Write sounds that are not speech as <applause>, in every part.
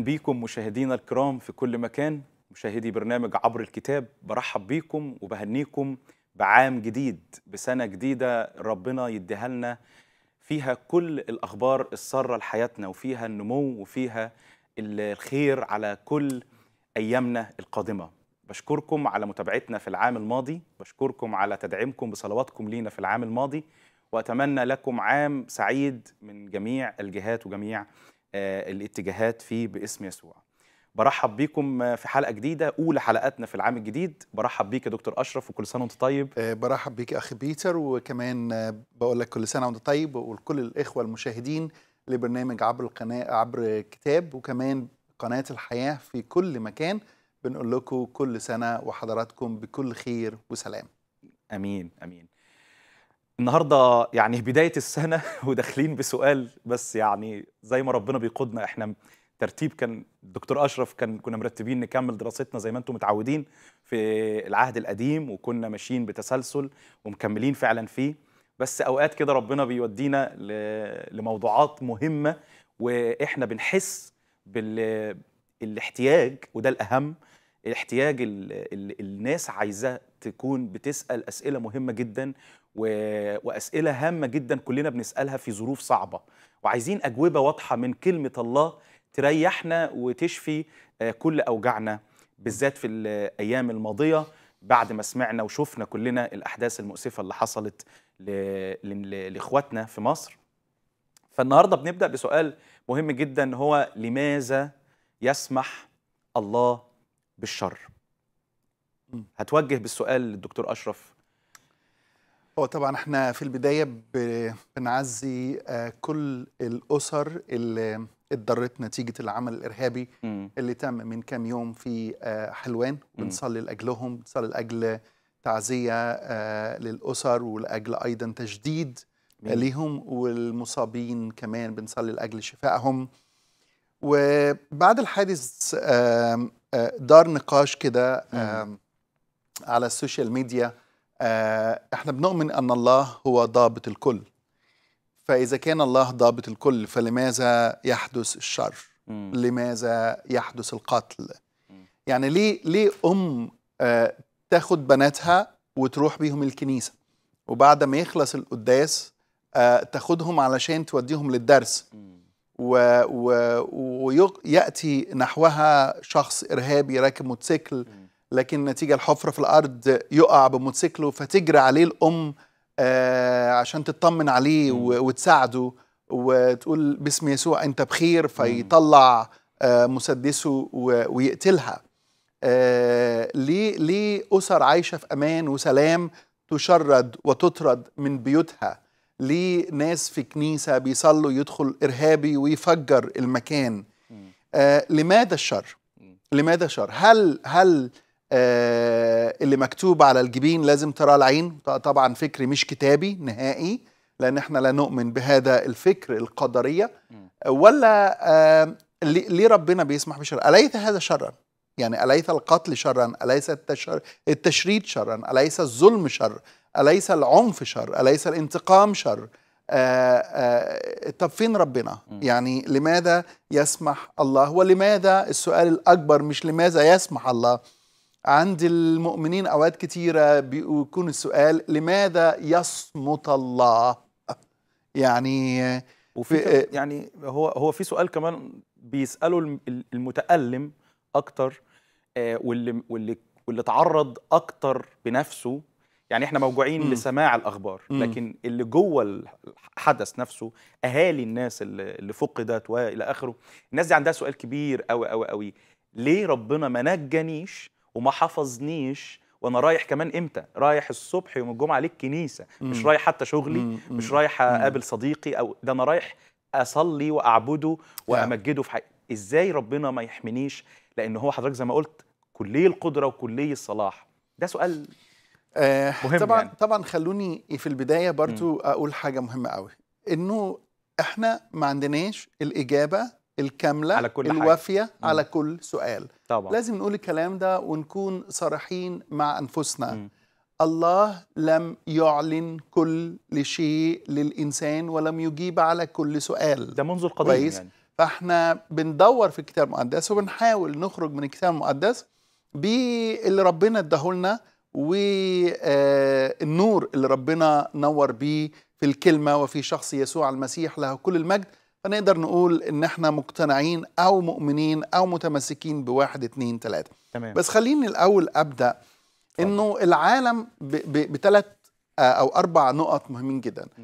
بيكم مشاهدينا الكرام في كل مكان مشاهدي برنامج عبر الكتاب برحب بيكم وبهنيكم بعام جديد بسنة جديدة ربنا يديها لنا فيها كل الأخبار السارة لحياتنا وفيها النمو وفيها الخير على كل أيامنا القادمة بشكركم على متابعتنا في العام الماضي بشكركم على تدعيمكم بصلواتكم لينا في العام الماضي وأتمنى لكم عام سعيد من جميع الجهات وجميع آه، الاتجاهات فيه باسم يسوع برحب بيكم آه، في حلقه جديده اولى حلقاتنا في العام الجديد برحب بيك يا دكتور اشرف وكل سنه وانت طيب آه، برحب بيك اخي بيتر وكمان بقول لك كل سنه وانت طيب ولكل الاخوه المشاهدين لبرنامج عبر القناه عبر كتاب وكمان قناه الحياه في كل مكان بنقول لكم كل سنه وحضراتكم بكل خير وسلام امين امين النهارده يعني بدايه السنه <laughs> وداخلين بسؤال بس يعني زي ما ربنا بيقودنا احنا ترتيب كان الدكتور اشرف كان كنا مرتبين نكمل دراستنا زي ما انتم متعودين في العهد القديم وكنا ماشيين بتسلسل ومكملين فعلا فيه بس اوقات كده ربنا بيودينا لموضوعات مهمه واحنا بنحس بالاحتياج وده الاهم الاحتياج الناس عايزاه تكون بتسال اسئله مهمه جدا و... واسئله هامه جدا كلنا بنسالها في ظروف صعبه وعايزين اجوبه واضحه من كلمه الله تريحنا وتشفي آه، كل اوجاعنا بالذات في الايام الماضيه بعد ما سمعنا وشفنا كلنا الاحداث المؤسفه اللي حصلت ل... ل... لاخواتنا في مصر فالنهارده بنبدا بسؤال مهم جدا هو لماذا يسمح الله بالشر هتوجه بالسؤال للدكتور اشرف هو طبعا احنا في البدايه بنعزي آه، كل الاسر اللي اتضرت نتيجه العمل الارهابي م. اللي تم من كام يوم في آه، حلوان بنصلي لاجلهم بنصلي لاجل تعزيه آه، للاسر ولاجل ايضا تجديد ليهم والمصابين كمان بنصلي لاجل شفائهم وبعد الحادث دار نقاش كده على السوشيال ميديا آه، احنا بنؤمن ان الله هو ضابط الكل فاذا كان الله ضابط الكل فلماذا يحدث الشر م. لماذا يحدث القتل م. يعني ليه ليه ام آه تاخد بناتها وتروح بيهم الكنيسه وبعد ما يخلص القداس آه تاخدهم علشان توديهم للدرس و... وياتي نحوها شخص ارهابي راكب موتوسيكل لكن نتيجه الحفره في الارض يقع بموتوسيكله فتجري عليه الام آه، عشان تطمن عليه وتساعده وتقول باسم يسوع انت بخير فيطلع آه، مسدسه ويقتلها آه، ليه ليه اسر عايشه في امان وسلام تشرد وتطرد من بيوتها ليه ناس في كنيسه بيصلوا يدخل ارهابي ويفجر المكان لماذا الشر لماذا الشر هل هل آه، اللي مكتوب على الجبين لازم ترى العين طبعا فكري مش كتابي نهائي لأن احنا لا نؤمن بهذا الفكر القدرية ولا آه، ليه ربنا بيسمح بشر أليس هذا شرا يعني أليس القتل شرا أليس التشريد شرا أليس الظلم شر أليس العنف شر أليس الانتقام شر آه، طب فين ربنا م. يعني لماذا يسمح الله ولماذا السؤال الأكبر مش لماذا يسمح الله عند المؤمنين اوقات كتيره بيكون السؤال لماذا يصمت الله يعني وفي آه، يعني هو هو في سؤال كمان بيساله المتالم اكتر آه، واللي واللي واللي تعرض اكتر بنفسه يعني احنا موجوعين م. لسماع الاخبار م. لكن اللي جوه الحدث نفسه اهالي الناس اللي فقدت والى اخره الناس دي عندها سؤال كبير قوي قوي قوي ليه ربنا ما نجانيش وما حفظنيش وانا رايح كمان امتى رايح الصبح يوم الجمعه كنيسه مش رايح حتى شغلي مش رايح اقابل صديقي او ده انا رايح اصلي واعبده وامجده في حي... ازاي ربنا ما يحمينيش لان هو حضرتك زي ما قلت كلي القدره وكلي الصلاح ده سؤال آه، مهم طبعا يعني. طبعا خلوني في البدايه برضو اقول حاجه مهمه قوي انه احنا ما عندناش الاجابه الكاملة على كل الوافية حاجة. على كل سؤال طبعا. لازم نقول الكلام ده ونكون صريحين مع أنفسنا م. الله لم يعلن كل شيء للإنسان ولم يجيب على كل سؤال ده منذ القديم كويس؟ يعني. فاحنا بندور في الكتاب المقدس وبنحاول نخرج من الكتاب المقدس باللي ربنا ادهولنا والنور آه، اللي ربنا نور بيه في الكلمة وفي شخص يسوع المسيح له كل المجد فنقدر نقول ان احنا مقتنعين او مؤمنين او متمسكين بواحد اثنين ثلاثة تمام. بس خليني الاول ابدا انه العالم بثلاث آه، او اربع نقط مهمين جدا م.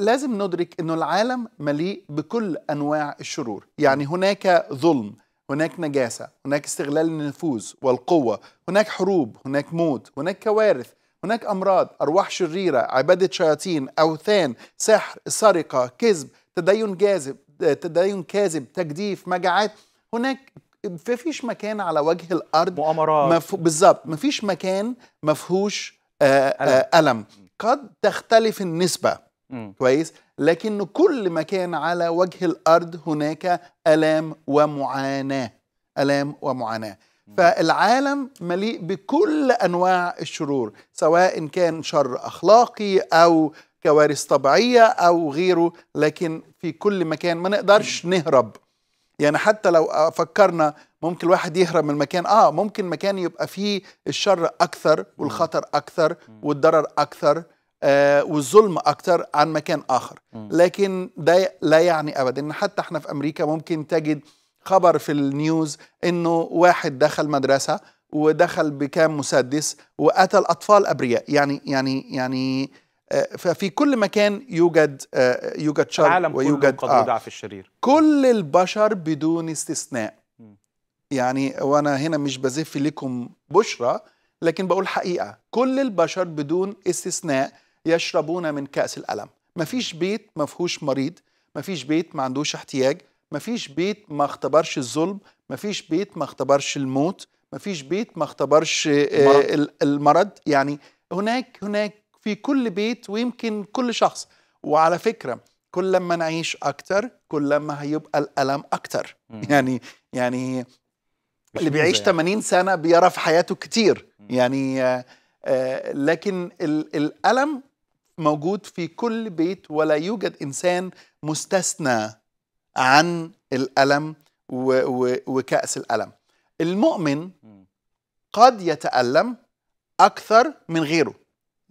لازم ندرك انه العالم مليء بكل انواع الشرور يعني هناك ظلم هناك نجاسه هناك استغلال النفوذ والقوه هناك حروب هناك موت هناك كوارث هناك امراض ارواح شريره عباده شياطين اوثان سحر سرقه كذب تدين جاذب تدين كاذب تجديف مجاعات هناك مفيش مكان على وجه الارض مؤامرات مف... بالظبط مفيش مكان مفهوش آآ آه، آه، ألم. قد تختلف النسبة م. كويس لكن كل مكان على وجه الأرض هناك ألام ومعاناة ألام ومعاناة م. فالعالم مليء بكل أنواع الشرور سواء كان شر أخلاقي أو كوارث طبيعية أو غيره لكن في كل مكان ما نقدرش نهرب يعني حتى لو فكرنا ممكن الواحد يهرب من مكان اه ممكن مكان يبقى فيه الشر اكثر والخطر اكثر والضرر اكثر آه والظلم اكثر عن مكان اخر لكن ده لا يعني ابدا ان حتى احنا في امريكا ممكن تجد خبر في النيوز انه واحد دخل مدرسه ودخل بكام مسدس وقتل اطفال ابرياء يعني يعني يعني آه، ففي كل مكان يوجد آه، يوجد شر العالم ويوجد كله قد آه. في الشرير كل البشر بدون استثناء يعني وانا هنا مش بزف لكم بشرى لكن بقول حقيقه كل البشر بدون استثناء يشربون من كاس الالم مفيش بيت ما فيهوش مريض مفيش بيت ما عندوش احتياج مفيش بيت ما اختبرش الظلم مفيش بيت ما اختبرش الموت مفيش بيت ما اختبرش المرض. المرض يعني هناك هناك في كل بيت ويمكن كل شخص وعلى فكرة كل ما نعيش أكتر كل ما هيبقى الألم أكتر مم. يعني يعني اللي بيعيش يعني. 80 سنة بيرى في حياته كتير مم. يعني آه، آه، لكن الألم موجود في كل بيت ولا يوجد إنسان مستثنى عن الألم وكأس الألم المؤمن قد يتألم أكثر من غيره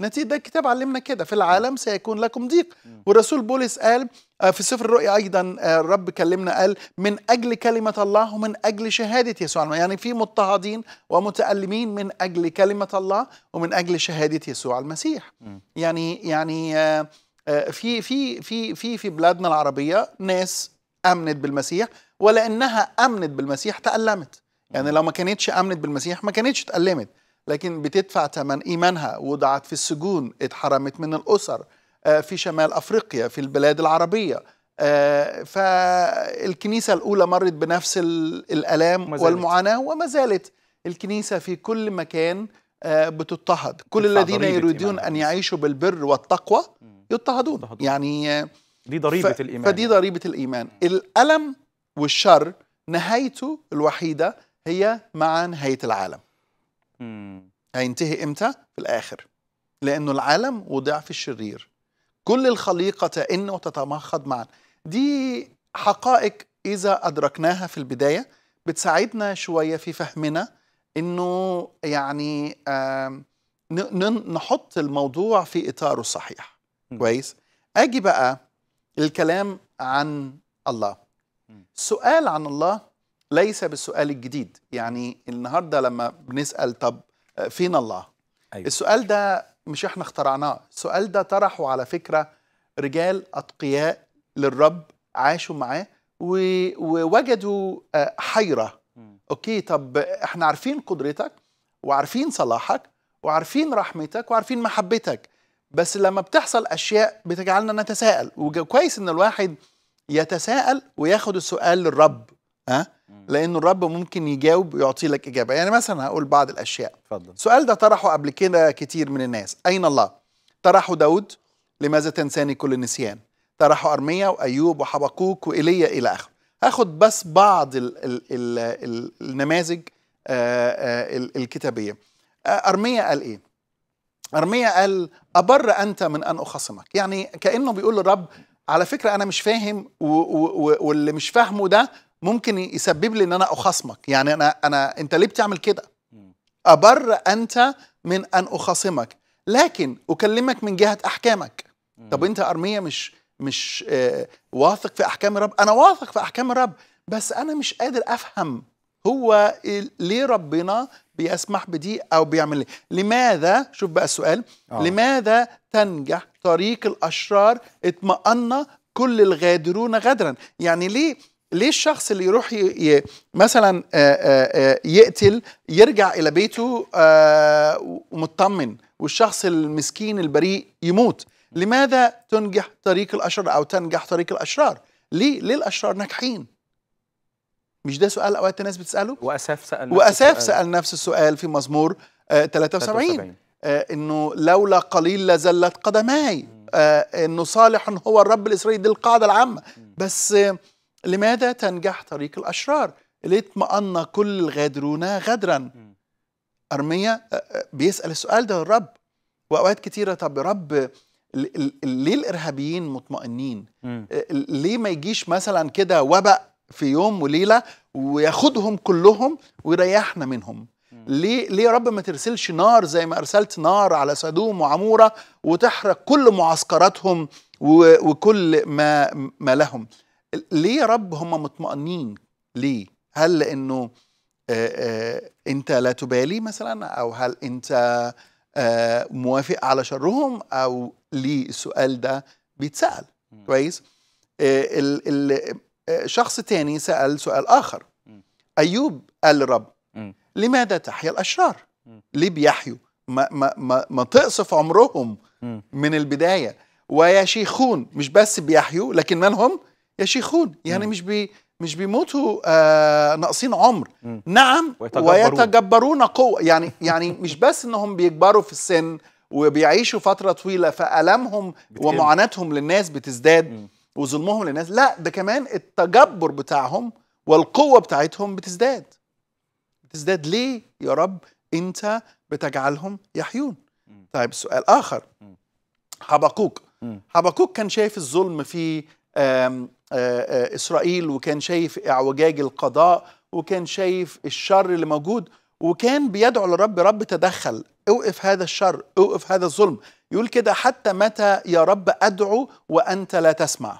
نتيجه ده الكتاب علمنا كده في العالم سيكون لكم ضيق والرسول بولس قال آه، في سفر الرؤيا ايضا آه، الرب كلمنا قال من اجل كلمه الله ومن اجل شهاده يسوع يعني-, يعني في مضطهدين ومتالمين من اجل كلمه الله ومن اجل شهاده يسوع المسيح يعني يعني آه، في في في في في بلادنا العربيه ناس امنت بالمسيح ولانها امنت بالمسيح تالمت يعني لو ما كانتش امنت بالمسيح ما كانتش تالمت لكن بتدفع ثمن إيمانها وضعت في السجون اتحرمت من الأسر آه، في شمال أفريقيا في البلاد العربية آه، فالكنيسة الأولى مرت بنفس الألام والمعاناة وما زالت الكنيسة في كل مكان آه، بتضطهد كل الذين يريدون أن يعيشوا بالبر والتقوى يضطهدون يعني دي ضريبة ف... الإيمان فدي يعني. ضريبة الإيمان الألم والشر نهايته الوحيدة هي مع نهاية العالم هينتهي امتى في الاخر لانه العالم وضعف الشرير كل الخليقه تئن وتتمخض معا دي حقائق اذا ادركناها في البدايه بتساعدنا شويه في فهمنا انه يعني نحط الموضوع في اطاره الصحيح كويس اجي بقى الكلام عن الله سؤال عن الله ليس بالسؤال الجديد يعني النهارده لما بنسال طب آه، فين الله أيوة. السؤال ده مش احنا اخترعناه السؤال ده طرحه على فكره رجال اتقياء للرب عاشوا معاه ووجدوا آه، حيره اوكي طب احنا عارفين قدرتك وعارفين صلاحك وعارفين رحمتك وعارفين محبتك بس لما بتحصل اشياء بتجعلنا نتساءل وكويس ان الواحد يتساءل وياخد السؤال للرب ها أه؟ لانه الرب ممكن يجاوب ويعطي لك إجابة يعني مثلا هقول بعض الأشياء فضل. السؤال ده طرحه قبل كده كتير من الناس أين الله؟ طرحه داود لماذا تنساني كل النسيان؟ طرحه أرميا وأيوب وحبقوك وإيليا إلى آخره هاخد بس بعض الـ الـ الـ الـ النماذج آه، آه، الكتابية آه، أرميا قال إيه؟ أرميا قال أبر أنت من أن أخصمك يعني كأنه بيقول للرب على فكرة أنا مش فاهم واللي مش فاهمه ده ممكن يسبب لي ان انا اخاصمك يعني انا انا انت ليه بتعمل كده ابر انت من ان اخاصمك لكن اكلمك من جهه احكامك طب انت ارميه مش مش آه واثق في احكام الرب انا واثق في احكام الرب بس انا مش قادر افهم هو ليه ربنا بيسمح بدي او بيعمل لي لماذا شوف بقى السؤال آه. لماذا تنجح طريق الاشرار اطمأن كل الغادرون غدرا يعني ليه ليه الشخص اللي يروح ي... مثلا آه، آه، آه، يقتل يرجع الى بيته ومطمن والشخص المسكين البريء يموت لماذا تنجح طريق الاشرار او تنجح طريق الاشرار ليه ليه الاشرار ناجحين مش ده سؤال اوقات الناس بتساله واساف سال نفس واساف سال نفس السؤال في مزمور 73, 73. انه لولا قليل لزلت قدماي انه صالح هو الرب الاسرائيلي دي القاعده العامه بس لماذا تنجح طريق الأشرار اللي اطمأن كل الغادرون غدرا أرميا بيسأل السؤال ده الرب وأوقات كتيرة طب رب ليه الإرهابيين مطمئنين ليه ما يجيش مثلا كده وبق في يوم وليلة وياخدهم كلهم ويريحنا منهم ليه ليه يا رب ما ترسلش نار زي ما ارسلت نار على سدوم وعموره وتحرق كل معسكراتهم وكل ما ما لهم ليه يا رب هم مطمئنين ليه هل لانه آه، آه، انت لا تبالي مثلا او هل انت آه، موافق على شرهم او ليه السؤال ده بيتسال كويس شخص تاني سال سؤال اخر ايوب قال للرب لماذا تحيا الاشرار ليه بيحيوا ما, ما, ما, ما تقصف عمرهم من البدايه ويا شيخون مش بس بيحيوا لكن من هم يشيخون يعني مش بي مش بيموتوا آه ناقصين عمر مم. نعم ويتجبرون, ويتجبرون قوه يعني يعني مش بس انهم بيكبروا في السن وبيعيشوا فتره طويله فالمهم ومعاناتهم للناس بتزداد مم. وظلمهم للناس لا ده كمان التجبر بتاعهم والقوه بتاعتهم بتزداد بتزداد ليه يا رب انت بتجعلهم يحيون مم. طيب سؤال اخر مم. حبقوك مم. حبقوك كان شايف الظلم في آه، آه، اسرائيل وكان شايف اعوجاج القضاء وكان شايف الشر اللي موجود وكان بيدعو لرب رب تدخل اوقف هذا الشر اوقف هذا الظلم يقول كده حتى متى يا رب ادعو وانت لا تسمع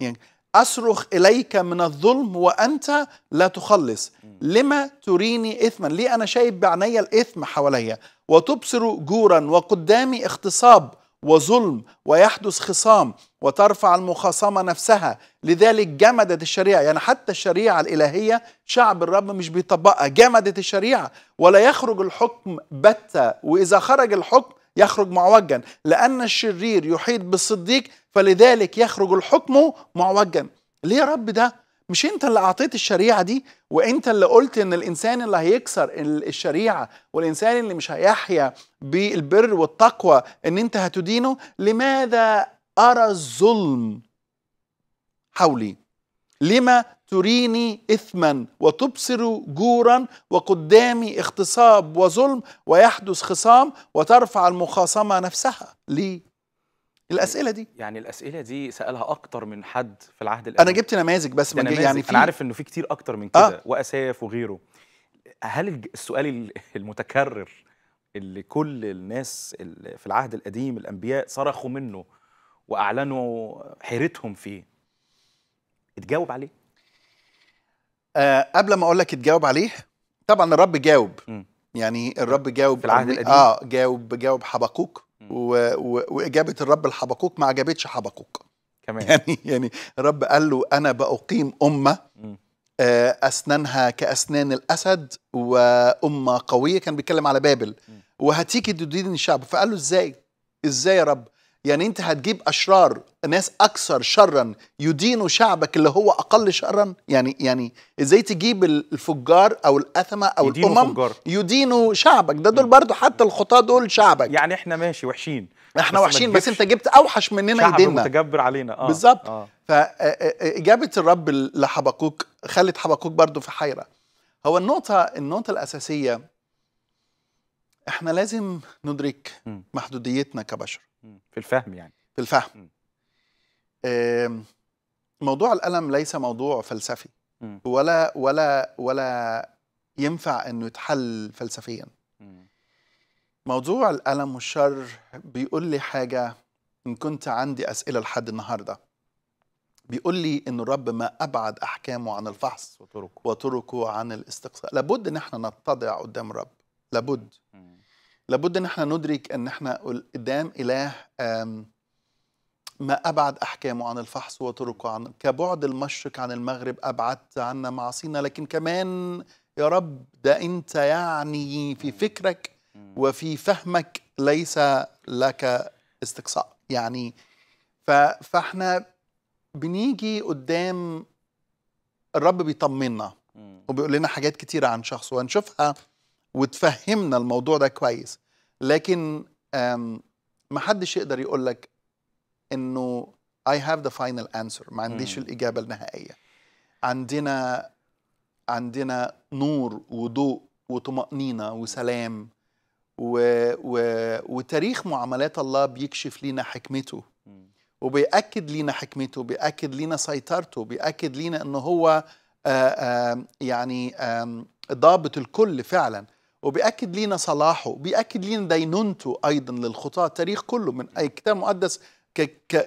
يعني أصرخ إليك من الظلم وأنت لا تخلص لما تريني إثما ليه أنا شايف بعناية الإثم حواليا وتبصر جورا وقدامي اغتصاب وظلم ويحدث خصام وترفع المخاصمة نفسها لذلك جمدت الشريعة يعني حتى الشريعة الإلهية شعب الرب مش بيطبقها جمدت الشريعة ولا يخرج الحكم بتة وإذا خرج الحكم يخرج معوجا لأن الشرير يحيط بالصديق فلذلك يخرج الحكم معوجا ليه يا رب ده مش انت اللي اعطيت الشريعه دي وانت اللي قلت ان الانسان اللي هيكسر الشريعه والانسان اللي مش هيحيا بالبر والتقوى ان انت هتدينه لماذا ارى الظلم حولي لما تريني اثما وتبصر جورا وقدامي اغتصاب وظلم ويحدث خصام وترفع المخاصمه نفسها ليه الاسئله دي يعني الاسئله دي سالها اكتر من حد في العهد الاول انا جبت نماذج بس ما نمازج. يعني في انا عارف انه في كتير اكتر من كده آه. واساف وغيره هل السؤال المتكرر اللي كل الناس اللي في العهد القديم الانبياء صرخوا منه واعلنوا حيرتهم فيه اتجاوب عليه أه قبل ما اقول لك اتجاوب عليه طبعا الرب جاوب م. يعني الرب جاوب في العهد القديم اه جاوب جاوب حبقوق و... و... واجابه الرب لحبقوق ما عجبتش حبقوق كمان <laughs> يعني يعني الرب قال له انا باقيم امه آه، اسنانها كاسنان الاسد وامه قويه كان بيتكلم على بابل وهتيجي تدين الشعب فقال له ازاي ازاي يا رب يعني انت هتجيب اشرار ناس اكثر شرا يدينوا شعبك اللي هو اقل شرا يعني يعني ازاي تجيب الفجار او الاثمه او يدينوا الامم فجار. يدينوا شعبك ده دول برضو حتى الخطاه دول شعبك يعني احنا ماشي وحشين احنا بس وحشين بس انت جبت اوحش مننا شعب متجبر علينا اه بالظبط آه. فاجابه آه، آه، آه، الرب لحبقوك خلت حبقوك برضو في حيره هو النقطه النقطه الاساسيه احنا لازم ندرك محدوديتنا كبشر في الفهم يعني في الفهم موضوع الألم ليس موضوع فلسفي ولا ولا ولا ينفع انه يتحل فلسفيا موضوع الألم والشر بيقول لي حاجة إن كنت عندي أسئلة لحد النهاردة بيقول لي إن الرب ما أبعد أحكامه عن الفحص وطرقه, وطرقه عن الاستقصاء لابد إن احنا نتضع قدام الرب لابد مم. لابد ان احنا ندرك ان احنا قدام اله ما ابعد احكامه عن الفحص وطرقه عن كبعد المشرق عن المغرب ابعدت عنا معاصينا لكن كمان يا رب ده انت يعني في فكرك وفي فهمك ليس لك استقصاء يعني فاحنا بنيجي قدام الرب بيطمنا وبيقول لنا حاجات كتيره عن شخصه وهنشوفها وتفهمنا الموضوع ده كويس لكن ما حدش يقدر يقول لك انه اي هاف ذا فاينل انسر ما عنديش الاجابه النهائيه عندنا عندنا نور وضوء وطمأنينة وسلام و... و... وتاريخ معاملات الله بيكشف لنا حكمته وبيأكد لنا حكمته بيأكد لنا سيطرته بيأكد لنا أنه هو آآ آآ يعني ضابط الكل فعلا وبيأكد لينا صلاحه بيأكد لينا دينونته أيضا للخطاة التاريخ كله من أي كتاب مقدس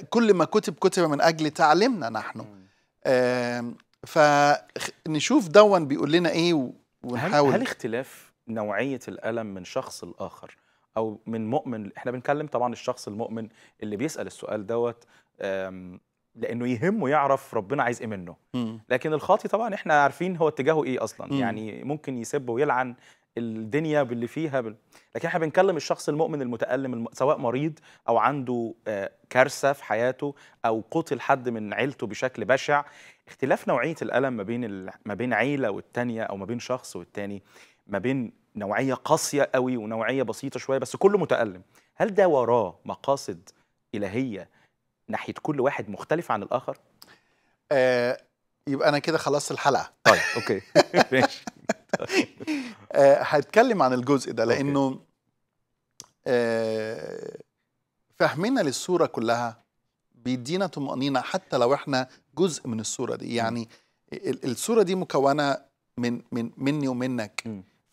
كل ما كتب كتب من أجل تعليمنا نحن فنشوف دون بيقول لنا إيه ونحاول هل, هل اختلاف نوعية الألم من شخص الآخر أو من مؤمن إحنا بنكلم طبعا الشخص المؤمن اللي بيسأل السؤال دوت لانه يهمه يعرف ربنا عايز ايه منه لكن الخاطي طبعا احنا عارفين هو اتجاهه ايه اصلا مم. يعني ممكن يسب ويلعن الدنيا باللي فيها بال... لكن احنا بنكلم الشخص المؤمن المتألم الم... سواء مريض او عنده آه، كارثه في حياته او قتل حد من عيلته بشكل بشع اختلاف نوعيه الالم ما بين ال... ما بين عيله والتانيه او ما بين شخص والتاني ما بين نوعيه قاسيه قوي ونوعيه بسيطه شويه بس كله متألم هل ده وراه مقاصد الهيه ناحيه كل واحد مختلف عن الاخر؟ آه يبقى انا كده خلصت الحلقه طيب اوكي <laughs> ماشي <laughs> هتكلم آه، عن الجزء ده لانه آه، فهمنا للصوره كلها بيدينا طمانينه حتى لو احنا جزء من الصوره دي يعني الصوره دي مكونه من من مني ومنك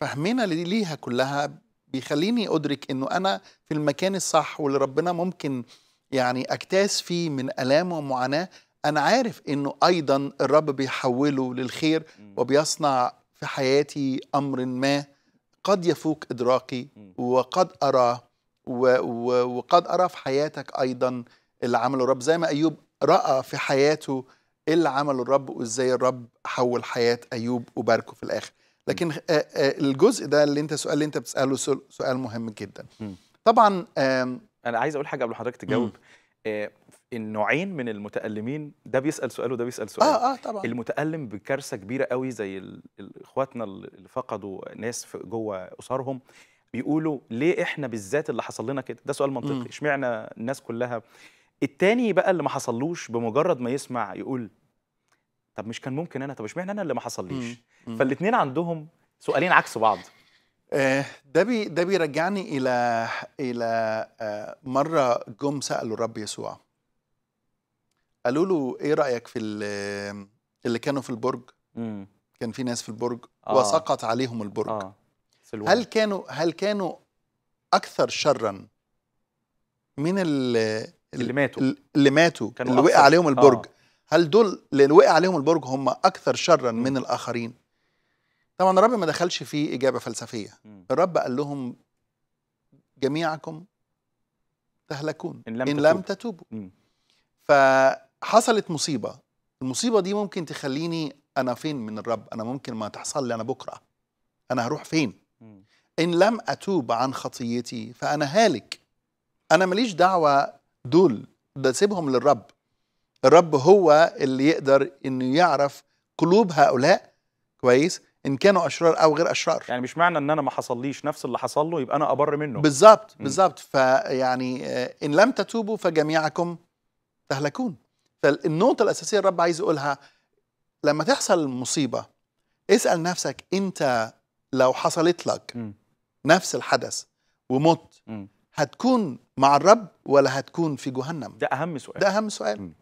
فهمنا ليها كلها بيخليني ادرك انه انا في المكان الصح واللي ربنا ممكن يعني اكتاس فيه من الام ومعاناه انا عارف انه ايضا الرب بيحوله للخير وبيصنع في حياتي امر ما قد يفوق ادراكي وقد اراه وقد ارى في حياتك ايضا اللي عمله الرب زي ما ايوب راى في حياته إيه اللي عمله الرب وازاي الرب حول حياه ايوب وباركه في الاخر لكن الجزء ده اللي انت سؤال اللي انت بتساله سؤال مهم جدا طبعا انا عايز اقول حاجه قبل حضرتك تجاوب النوعين من المتألمين ده بيسأل سؤال وده بيسأل سؤال اه اه طبعا المتألم بكارثة كبيرة قوي زي اخواتنا اللي فقدوا ناس جوه أسرهم بيقولوا ليه احنا بالذات اللي حصل لنا كده ده سؤال منطقي اشمعنى الناس كلها التاني بقى اللي ما حصلوش بمجرد ما يسمع يقول طب مش كان ممكن انا طب اشمعنى انا اللي ما حصليش فالاثنين عندهم سؤالين عكس بعض آه، ده بي ده بيرجعني الى الى آه، مره جم سالوا الرب يسوع قالوا له ايه رايك في اللي كانوا في البرج مم. كان في ناس في البرج آه. وسقط عليهم البرج آه. هل كانوا هل كانوا اكثر شرا من اللي, ماتوا اللي ماتوا اللي وقع عليهم البرج آه. هل دول اللي وقع عليهم البرج هم اكثر شرا مم. من الاخرين طبعا الرب ما دخلش في اجابه فلسفيه مم. الرب قال لهم جميعكم تهلكون ان لم, إن تتوب. لم تتوبوا ف حصلت مصيبه المصيبه دي ممكن تخليني انا فين من الرب انا ممكن ما تحصل لي انا بكره انا هروح فين ان لم اتوب عن خطيتي فانا هالك انا ماليش دعوه دول ده سيبهم للرب الرب هو اللي يقدر انه يعرف قلوب هؤلاء كويس ان كانوا اشرار او غير اشرار يعني مش معنى ان انا ما حصليش نفس اللي حصل له يبقى انا ابر منه بالظبط بالظبط فيعني آه، ان لم تتوبوا فجميعكم تهلكون فالنقطة الأساسية الرب عايز يقولها لما تحصل مصيبة اسأل نفسك أنت لو حصلت لك م. نفس الحدث ومت م. هتكون مع الرب ولا هتكون في جهنم ده أهم سؤال ده أهم سؤال م.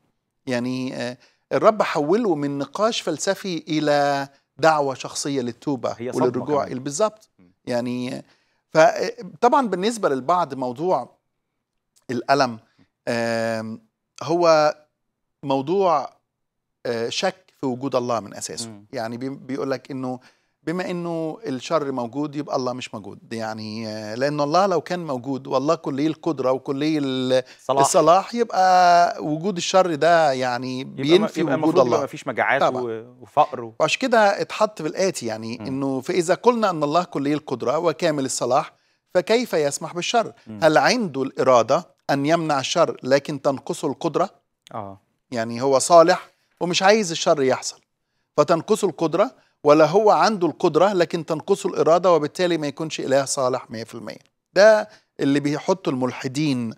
يعني آه، الرب حوله من نقاش فلسفي إلى دعوة شخصية للتوبة هي وللرجوع بالظبط يعني فطبعا آه، بالنسبة للبعض موضوع الألم هو موضوع آه، شك في وجود الله من اساسه مم. يعني بيقول لك انه بما انه الشر موجود يبقى الله مش موجود يعني آه، لان الله لو كان موجود والله كلي القدره وكلي الصلاح, الصلاح يبقى وجود الشر ده يعني بينفي يبقى وجود الله يبقى فيش مجاعات طبعا. وفقر و... وعشان كده اتحط في الاتي يعني مم. انه فاذا قلنا ان الله كلي القدره وكامل الصلاح فكيف يسمح بالشر مم. هل عنده الاراده ان يمنع الشر لكن تنقصه القدره اه يعني هو صالح ومش عايز الشر يحصل فتنقصه القدرة ولا هو عنده القدرة لكن تنقصه الإرادة وبالتالي ما يكونش إله صالح 100% ده اللي بيحط الملحدين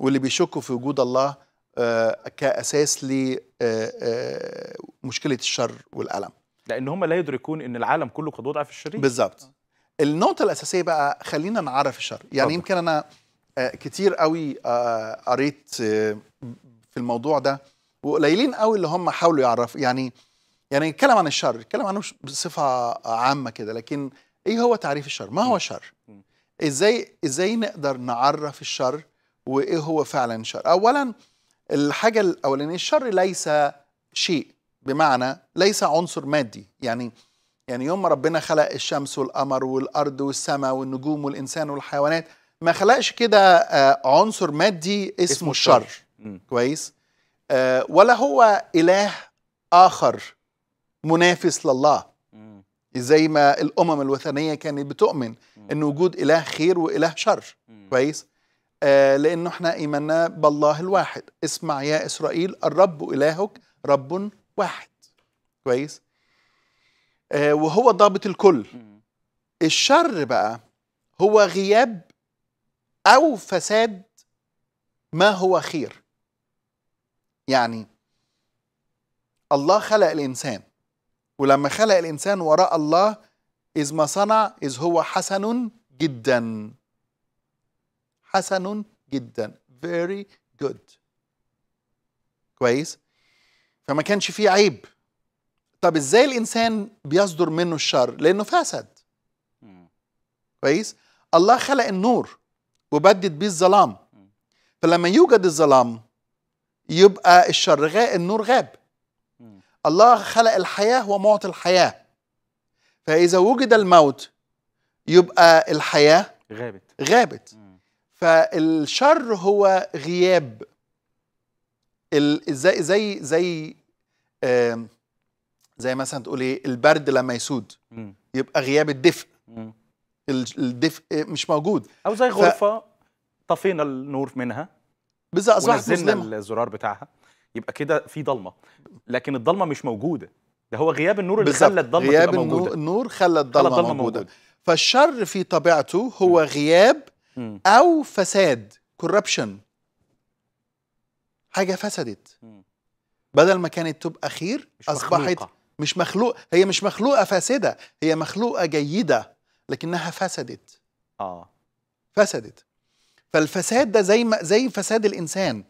واللي بيشكوا في وجود الله آه، كأساس لمشكلة آه، آه، الشر والألم لأن هم لا يدركون أن العالم كله قد وضع في الشرير بالظبط النقطة الأساسية بقى خلينا نعرف الشر يعني طبعا. يمكن أنا كتير قوي قريت في الموضوع ده وقليلين قوي اللي هم حاولوا يعرفوا يعني يعني نتكلم عن الشر نتكلم عنه بصفه عامه كده لكن ايه هو تعريف الشر ما هو شر ازاي ازاي نقدر نعرف الشر وايه هو فعلا شر اولا الحاجه الاولانيه الشر ليس شيء بمعنى ليس عنصر مادي يعني يعني يوم ما ربنا خلق الشمس والقمر والارض والسماء والنجوم والانسان والحيوانات ما خلقش كده آه، عنصر مادي اسمه, اسمه الشر كويس آه، ولا هو إله آخر منافس لله زي ما الأمم الوثنية كانت بتؤمن أن وجود إله خير وإله شر كويس آه، لأنه احنا إيماننا بالله الواحد اسمع يا إسرائيل الرب إلهك رب واحد كويس آه، وهو ضابط الكل الشر بقى هو غياب أو فساد ما هو خير يعني الله خلق الإنسان ولما خلق الإنسان وراء الله إذ ما صنع إذ هو حسن جدا حسن جدا very good كويس فما كانش فيه عيب طب ازاي الانسان بيصدر منه الشر لانه فسد كويس الله خلق النور وبدد بيه الظلام فلما يوجد الظلام يبقى الشر غاء النور غاب الله خلق الحياة ومعطي الحياة فإذا وجد الموت يبقى الحياة غابت غابت فالشر هو غياب زي زي زي زي مثلا تقول ايه البرد لما يسود يبقى غياب الدفء الدفء مش موجود او زي غرفه ف... طفينا النور منها بالظبط اصبحت مسلمه الزرار بتاعها يبقى كده في ضلمه لكن الضلمه مش موجوده ده هو غياب النور اللي خلى الضلمه غياب تبقى موجوده غياب النور خلى الضلمه موجودة. موجوده فالشر في طبيعته هو م. غياب م. او فساد كوربشن حاجه فسدت م. بدل ما كانت تبقى خير مش اصبحت مخلوقة. مش مخلوق هي مش مخلوقه فاسده هي مخلوقه جيده لكنها فسدت اه فسدت فالفساد ده زي ما زي فساد الانسان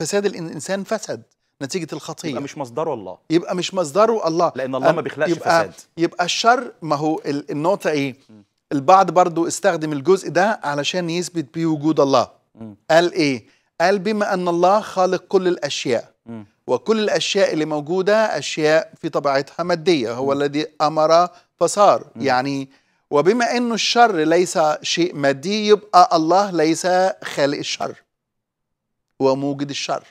فساد الانسان فسد نتيجه الخطيه يبقى مش مصدره الله يبقى مش مصدره الله لان الله ما بيخلقش يبقى فساد يبقى الشر ما هو النقطه ايه م. البعض برضو استخدم الجزء ده علشان يثبت بيه وجود الله م. قال ايه قال بما ان الله خالق كل الاشياء م. وكل الاشياء اللي موجوده اشياء في طبيعتها ماديه هو م. الذي امر فصار م. يعني وبما انه الشر ليس شيء مادي يبقى الله ليس خالق الشر وموجد الشر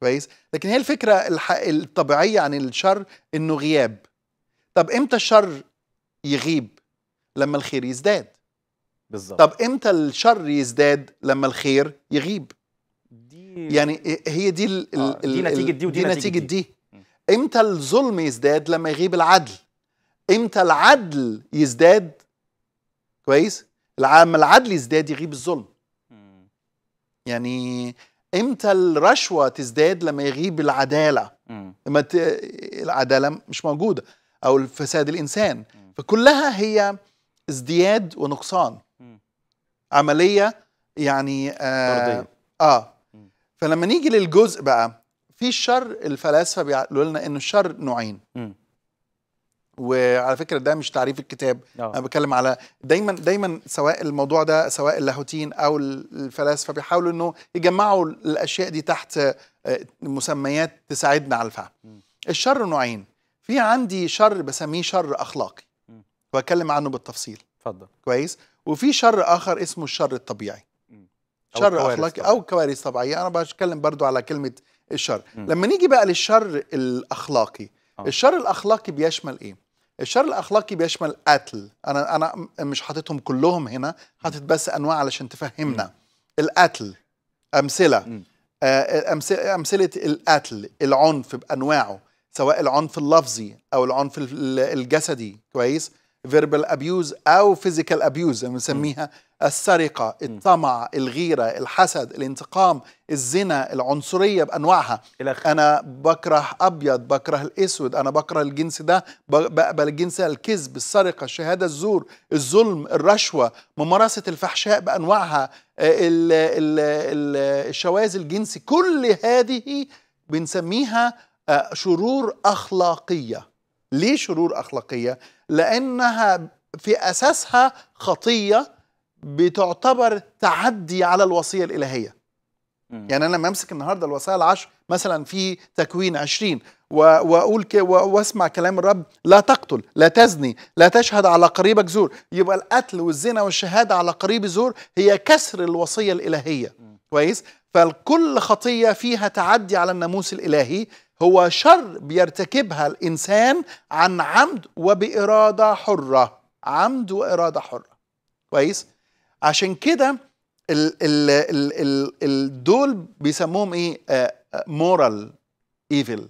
كويس لكن هي الفكره الطبيعيه عن الشر انه غياب طب امتى الشر يغيب لما الخير يزداد بالظبط طب امتى الشر يزداد لما الخير يغيب دي يعني هي دي ال... آه. دي نتيجه دي ودي دي نتيجه دي, دي. امتى الظلم يزداد لما يغيب العدل امتى العدل يزداد كويس لما العدل يزداد يغيب الظلم يعني امتى الرشوه تزداد لما يغيب العداله لما ت... العداله مش موجوده او الفساد الانسان فكلها هي ازدياد ونقصان عمليه يعني اه, آه. فلما نيجي للجزء بقى في الشر الفلاسفه بيقولوا لنا انه الشر نوعين وعلى فكره ده مش تعريف الكتاب أوه. انا بتكلم على دايما دايما سواء الموضوع ده سواء اللاهوتين او الفلاسفه بيحاولوا انه يجمعوا الاشياء دي تحت آه، مسميات تساعدنا على الفهم الشر نوعين في عندي شر بسميه شر اخلاقي م. واتكلم عنه بالتفصيل اتفضل كويس وفي شر اخر اسمه الشر الطبيعي أو شر اخلاقي او كوارث طبيعيه انا بتكلم برضو على كلمه الشر لما نيجي بقى للشر الاخلاقي أوه. الشر الاخلاقي بيشمل ايه الشر الاخلاقي بيشمل قتل انا انا مش حاططهم كلهم هنا حاطط بس انواع علشان تفهمنا القتل امثله آه، امثله القتل العنف بانواعه سواء العنف اللفظي او العنف الجسدي كويس فيربال ابيوز او فيزيكال ابيوز بنسميها السرقه، الطمع، الغيره، الحسد، الانتقام، الزنا، العنصريه بانواعها انا بكره ابيض، بكره الاسود، انا بكره الجنس ده، بقبل الجنس ده، الكذب، السرقه، الشهاده، الزور، الظلم، الرشوه، ممارسه الفحشاء بانواعها، آه، الشواذ الجنسي، كل هذه بنسميها آه، شرور اخلاقيه. ليه شرور أخلاقية؟ لأنها في أساسها خطية بتعتبر تعدي على الوصية الإلهية مم. يعني أنا لما أمسك النهاردة الوصايا العشر مثلا في تكوين عشرين واقول واسمع كلام الرب لا تقتل لا تزني لا تشهد على قريبك زور يبقى القتل والزنا والشهاده على قريب زور هي كسر الوصيه الالهيه كويس فالكل خطيه فيها تعدي على الناموس الالهي هو شر بيرتكبها الإنسان عن عمد وبإرادة حرة عمد وإرادة حرة كويس عشان كده ال ال ال ال ال دول بيسموهم ايه مورال آه، ايفل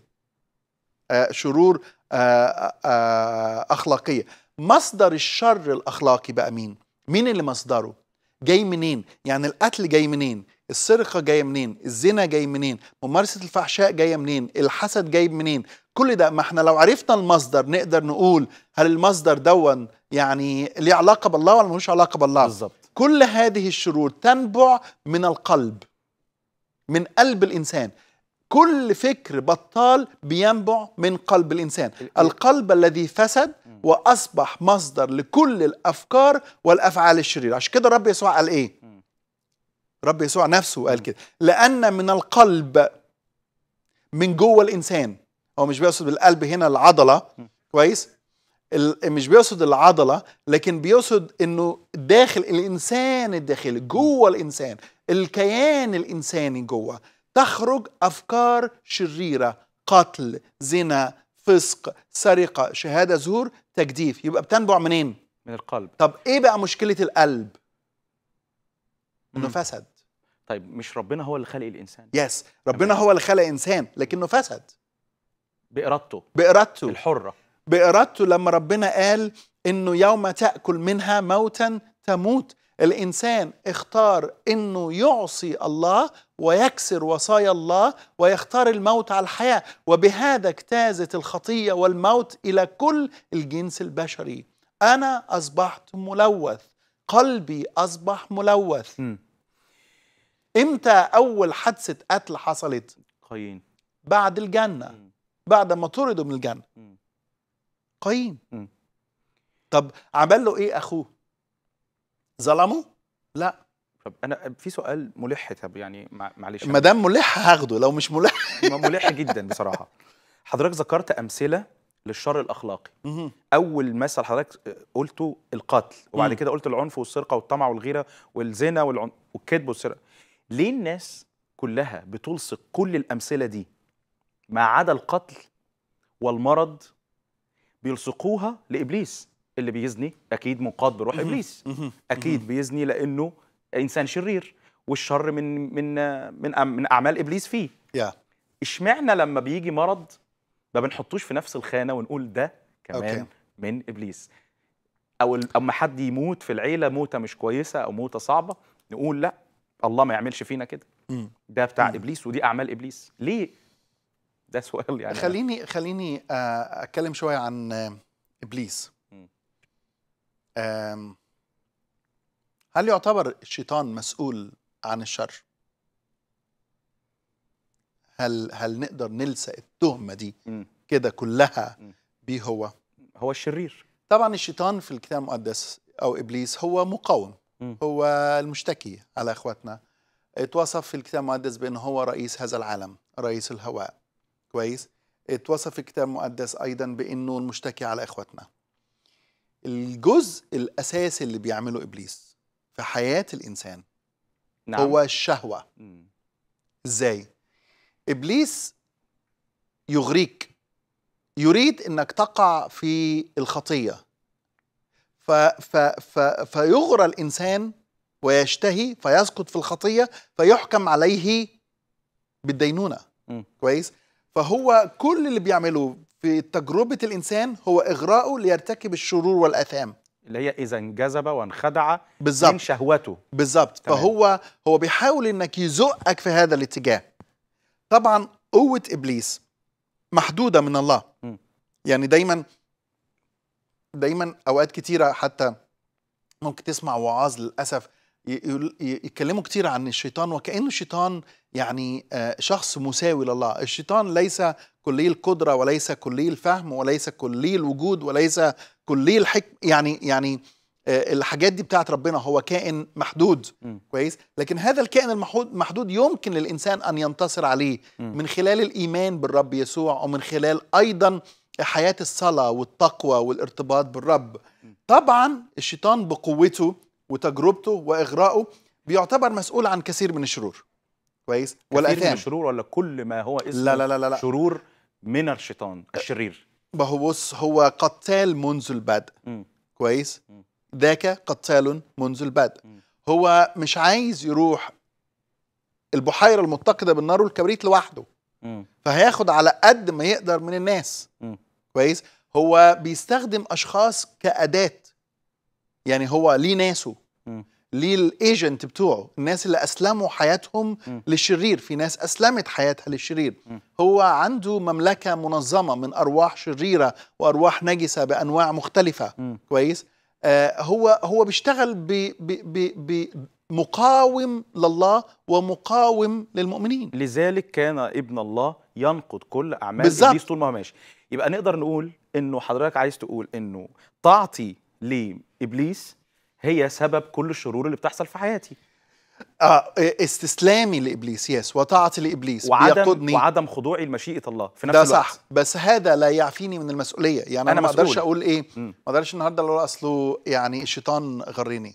آه، آه، شرور آآ آآ اخلاقيه مصدر الشر الاخلاقي بقى مين مين اللي مصدره جاي منين يعني القتل جاي منين السرقة جاية منين الزنا جاي منين ممارسة الفحشاء جاية منين الحسد جاي منين كل ده ما احنا لو عرفنا المصدر نقدر نقول هل المصدر دون يعني ليه علاقة بالله ولا ملوش علاقة بالله بالظبط كل هذه الشرور تنبع من القلب من قلب الإنسان كل فكر بطال بينبع من قلب الإنسان القلب الذي فسد وأصبح مصدر لكل الأفكار والأفعال الشريرة عشان كده رب يسوع قال إيه رب يسوع نفسه قال كده لأن من القلب من جوه الإنسان هو مش بيقصد بالقلب هنا العضلة كويس مش بيقصد العضلة لكن بيقصد أنه داخل الإنسان الداخلي جوه الإنسان الكيان الإنساني جوه تخرج أفكار شريرة قتل زنا فسق سرقة شهادة زور تجديف يبقى بتنبع منين؟ من القلب طب إيه بقى مشكلة القلب؟ انه فسد طيب مش ربنا هو اللي خلق الانسان يس ربنا هو اللي خلق انسان لكنه فسد بارادته بارادته الحره بارادته لما ربنا قال انه يوم تاكل منها موتا تموت الانسان اختار انه يعصي الله ويكسر وصايا الله ويختار الموت على الحياه وبهذا اجتازت الخطيه والموت الى كل الجنس البشري انا اصبحت ملوث قلبي اصبح ملوث م. امتى اول حادثه قتل حصلت قايين بعد الجنه بعد ما طردوا من الجنه قايين طب عمل له ايه اخوه ظلمه لا طب انا في سؤال ملح طب يعني معلش ما دام ملح هاخده لو مش ملح ملح جدا بصراحه حضرتك ذكرت امثله للشر الاخلاقي مم. اول مثل حضرتك قلته القتل وبعد كده قلت العنف والسرقه والطمع والغيره والزنا والعن... والكذب والسرقه ليه الناس كلها بتلصق كل الأمثلة دي ما عدا القتل والمرض بيلصقوها لإبليس اللي بيزني أكيد منقاد بروح إبليس أكيد بيزني لأنه إنسان شرير والشر من من من من أعمال إبليس فيه اشمعنا لما بيجي مرض ما بنحطوش في نفس الخانة ونقول ده كمان أوكي. من إبليس أو أما حد يموت في العيلة موتة مش كويسة أو موتة صعبة نقول لا الله ما يعملش فينا كده ده بتاع ابليس ودي اعمال ابليس ليه ده سؤال يعني خليني خليني آه، اتكلم شويه عن آه، ابليس هل يعتبر الشيطان مسؤول عن الشر هل هل نقدر نلسى التهمه دي كده كلها بيه هو هو الشرير طبعا الشيطان في الكتاب المقدس او ابليس هو مقاوم هو المشتكي على اخواتنا اتوصف في الكتاب المقدس بانه هو رئيس هذا العالم رئيس الهواء كويس اتوصف في الكتاب المقدس ايضا بانه المشتكي على اخواتنا الجزء الاساسي اللي بيعمله ابليس في حياه الانسان نعم. هو الشهوه ازاي ابليس يغريك يريد انك تقع في الخطيه ف ف ف فيغرى الإنسان ويشتهي فيسقط في الخطية فيحكم عليه بالدينونة كويس فهو كل اللي بيعمله في تجربة الإنسان هو إغراءه ليرتكب الشرور والأثام اللي هي إذا انجذب وانخدع بالزبط. من شهوته بالظبط فهو هو بيحاول إنك يزقك في هذا الاتجاه طبعا قوة إبليس محدودة من الله م. يعني دايما دايما اوقات كتيره حتى ممكن تسمع وعاظ للاسف يتكلموا كتير عن الشيطان وكانه الشيطان يعني آه، شخص مساوي لله الشيطان ليس كلي القدره وليس كلي الفهم وليس كلي الوجود وليس كلي الحكم يعني يعني آه، الحاجات دي بتاعت ربنا هو كائن محدود م. كويس لكن هذا الكائن المحدود يمكن للانسان ان ينتصر عليه م. من خلال الايمان بالرب يسوع ومن خلال ايضا حياة الصلاة والتقوى والارتباط بالرب طبعا الشيطان بقوته وتجربته وإغراءه بيعتبر مسؤول عن كثير من الشرور كويس ولا كثير من الشرور ولا كل ما هو اسمه لا لا لا لا. شرور من الشيطان أه، الشرير ما هو بص هو قتال منذ البدء كويس ذاك قتال منذ البدء هو مش عايز يروح البحيره المتقده بالنار والكبريت لوحده فهياخد على قد ما يقدر من الناس م. كويس هو بيستخدم اشخاص كاداه يعني هو ليه ناسه ليه الايجنت بتوعه الناس اللي اسلموا حياتهم م. للشرير في ناس اسلمت حياتها للشرير م. هو عنده مملكه منظمه من ارواح شريره وارواح نجسه بانواع مختلفه م. كويس آه هو هو بيشتغل ب مقاوم لله ومقاوم للمؤمنين لذلك كان ابن الله ينقض كل اعمال ابليس طول ما هو ماشي يبقى نقدر نقول انه حضرتك عايز تقول انه طاعتي لابليس هي سبب كل الشرور اللي بتحصل في حياتي آه استسلامي لابليس يس وطاعتي لابليس وعدم وعدم خضوعي لمشيئه الله في نفس ده الوقت ده صح بس هذا لا يعفيني من المسؤوليه يعني انا ما اقدرش اقول ايه ما اقدرش النهارده اللي اصله يعني الشيطان غريني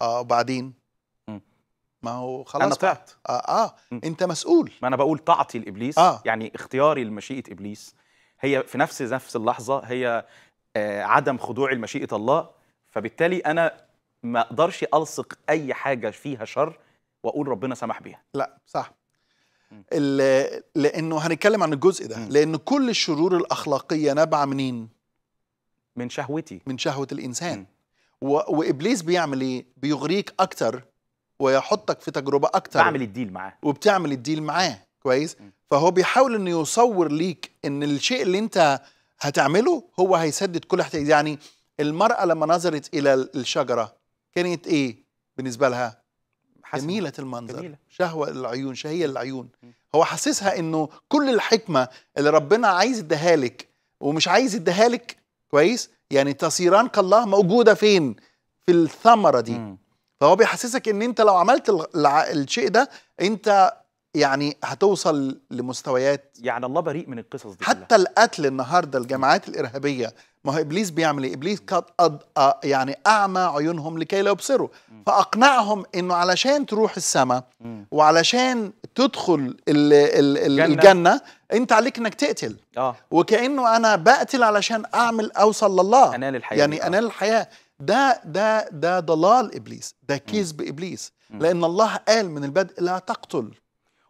اه وبعدين ما هو خلاص انا طعت اه, آه. انت مسؤول ما انا بقول طاعتي لابليس آه. يعني اختياري لمشيئه ابليس هي في نفس نفس اللحظه هي آه، عدم خضوعي لمشيئه الله فبالتالي انا ما اقدرش الصق اي حاجه فيها شر واقول ربنا سمح بيها لا صح لانه هنتكلم عن الجزء ده لان كل الشرور الاخلاقيه نابعه منين من شهوتي من شهوه الانسان و وابليس بيعمل ايه بيغريك اكتر ويحطك في تجربه اكتر بعمل الديل معاه وبتعمل الديل معاه كويس م. فهو بيحاول انه يصور ليك ان الشيء اللي انت هتعمله هو هيسدد كل احتياج يعني المرأة لما نظرت إلى الشجرة كانت إيه بالنسبة لها؟ حسنة. جميلة المنظر جميلة. شهوة العيون شهية العيون هو حسسها إنه كل الحكمة اللي ربنا عايز يديها لك ومش عايز يديها لك كويس؟ يعني تصيران كالله موجودة فين؟ في الثمرة دي م. فهو بيحسسك إن أنت لو عملت الشيء ده أنت يعني هتوصل لمستويات يعني الله بريء من القصص دي حتى كلها. القتل النهارده الجماعات الارهابيه ما هو ابليس بيعمل ايه؟ ابليس قد أ... يعني اعمى عيونهم لكي لا يبصروا فاقنعهم انه علشان تروح السماء وعلشان تدخل ال... ال... ال... الجنه انت عليك انك تقتل آه. وكانه انا بقتل علشان اعمل اوصل لله انال الحياه يعني انال آه. الحياه ده ده ده ضلال ابليس ده كذب ابليس لان الله قال من البدء لا تقتل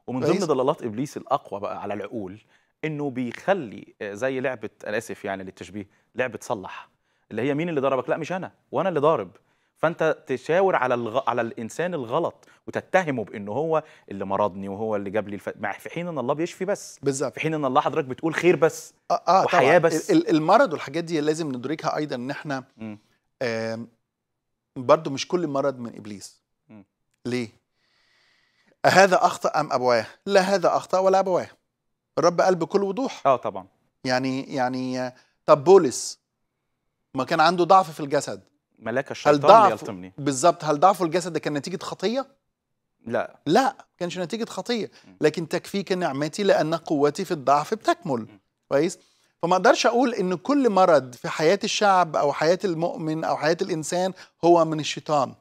ومن ضمن ضلالات ابليس الاقوى بقى على العقول انه بيخلي زي لعبه انا اسف يعني للتشبيه لعبه صلح اللي هي مين اللي ضربك لا مش انا وانا اللي ضارب فانت تشاور على الغ... على الانسان الغلط وتتهمه بانه هو اللي مرضني وهو اللي جاب لي الف... مع في حين ان الله بيشفي بس بالظبط في حين ان الله حضرتك بتقول خير بس آه آه وحياه طبعا. بس المرض والحاجات دي لازم ندركها ايضا ان احنا آه برضو مش كل مرض من ابليس م. ليه أهذا أخطأ أم أبواه؟ لا هذا أخطأ ولا أبواه. الرب قال بكل وضوح. آه طبعا. يعني يعني طب بولس ما كان عنده ضعف في الجسد. ملاك الشيطان يلطمني. بالظبط، هل ضعفه الجسد ده كان نتيجة خطية؟ لا. لا، ما كانش نتيجة خطية، لكن تكفيك نعمتي لأن قوتي في الضعف بتكمل. كويس؟ فما اقدرش اقول ان كل مرض في حياه الشعب او حياه المؤمن او حياه الانسان هو من الشيطان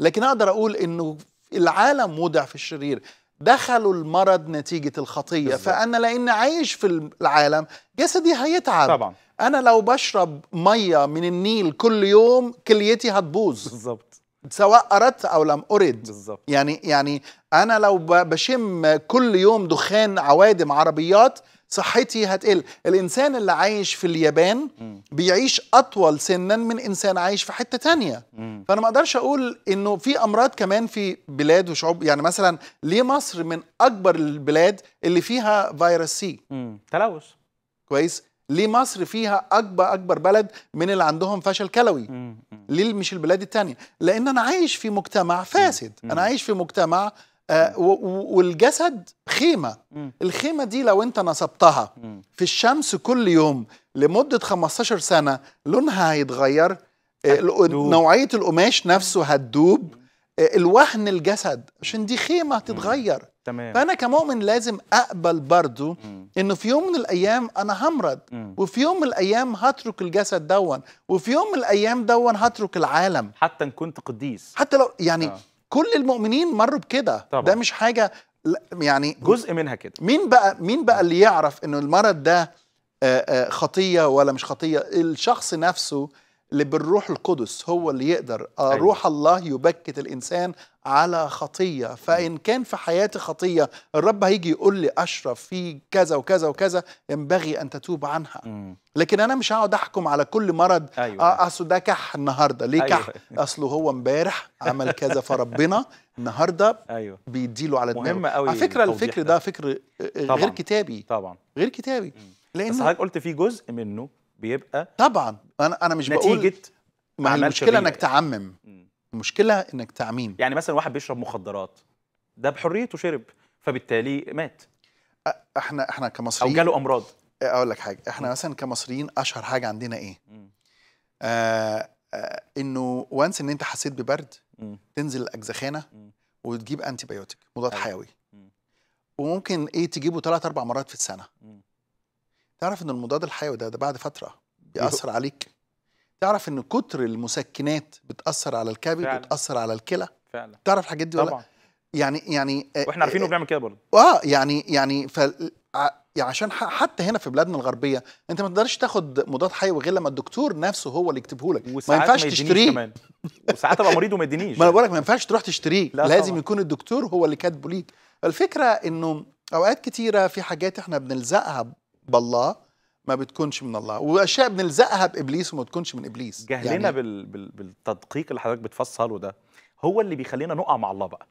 لكن اقدر اقول انه العالم وضع في الشرير دخلوا المرض نتيجة الخطية بالزبط. فأنا لأن عايش في العالم جسدي هيتعب طبعا أنا لو بشرب مية من النيل كل يوم كليتي هتبوظ بالظبط سواء أردت أو لم أرد بالظبط يعني يعني أنا لو بشم كل يوم دخان عوادم عربيات صحتي هتقل الإنسان اللي عايش في اليابان بيعيش أطول سنا من إنسان عايش في حتة تانية فأنا ما أقدرش أقول إنه في أمراض كمان في بلاد وشعوب يعني مثلا ليه مصر من أكبر البلاد اللي فيها فيروس سي تلوث كويس ليه مصر فيها اكبر اكبر بلد من اللي عندهم فشل كلوي ليه مش البلاد التانية لان انا عايش في مجتمع فاسد انا عايش في مجتمع آه والجسد خيمه الخيمه دي لو انت نصبتها في الشمس كل يوم لمده 15 سنه لونها هيتغير آه، نوعيه القماش نفسه هتدوب آه، الوهن الجسد عشان دي خيمه هتتغير تمام فانا كمؤمن لازم اقبل برضو انه في يوم من الايام انا همرض وفي يوم من الايام هترك الجسد دون وفي يوم من الايام دون هترك العالم حتى ان كنت قديس حتى لو يعني آه. كل المؤمنين مروا بكده ده مش حاجه يعني جزء منها كده مين بقى مين بقى اللي يعرف ان المرض ده خطيه ولا مش خطيه الشخص نفسه اللي بالروح القدس هو اللي يقدر آه، أيوة. روح الله يبكت الإنسان على خطية فإن كان في حياتي خطية الرب هيجي يقول لي أشرف في كذا وكذا وكذا ينبغي أن تتوب عنها مم. لكن أنا مش هقعد أحكم على كل مرض أيوة. آه، أصل ده كح النهاردة ليه كح أيوة. <laughs> أصله هو امبارح عمل كذا فربنا النهاردة أيوة. بيديله على دماغه قوي على فكرة الفكر ده, فكر فكر آه، غير كتابي طبعا غير كتابي مم. لأن بس حضرتك قلت في جزء منه بيبقى طبعا انا انا مش بقول نتيجه ما المشكله انك تعمم المشكله انك تعميم يعني مثلا واحد بيشرب مخدرات ده بحريته شرب فبالتالي مات احنا احنا كمصريين او جاله امراض اقول لك حاجه احنا مثلا كمصريين اشهر حاجه عندنا ايه آه آه انه وانس ان انت حسيت ببرد م. تنزل الاجزخانه وتجيب انتي بايوتيك مضاد حيوي مم. وممكن ايه تجيبه ثلاث اربع مرات في السنه مم. تعرف ان المضاد الحيوي ده, ده بعد فتره بيأثر عليك تعرف ان كتر المسكنات بتأثر على الكبد فعلا. بتأثر على الكلى فعلا تعرف الحاجات دي طبعا. ولا يعني يعني آه، واحنا عارفينه آه، بنعمل كده برضه اه يعني يعني ف يعني عشان حتى هنا في بلادنا الغربيه انت ما تقدرش تاخد مضاد حيوي غير لما الدكتور نفسه هو اللي يكتبه لك ما ينفعش ما تشتريه كمان وساعات ابقى مريض وما يدينيش ما انا بقول لك ما ينفعش تروح تشتريه لا لازم طبعا. يكون الدكتور هو اللي كاتبه ليك الفكره انه اوقات كتيره في حاجات احنا بنلزقها بالله ما بتكونش من الله واشياء بنلزقها بابليس وما بتكونش من ابليس جهلنا يعني بال... بال... بالتدقيق اللي حضرتك بتفصله ده هو اللي بيخلينا نقع مع الله بقى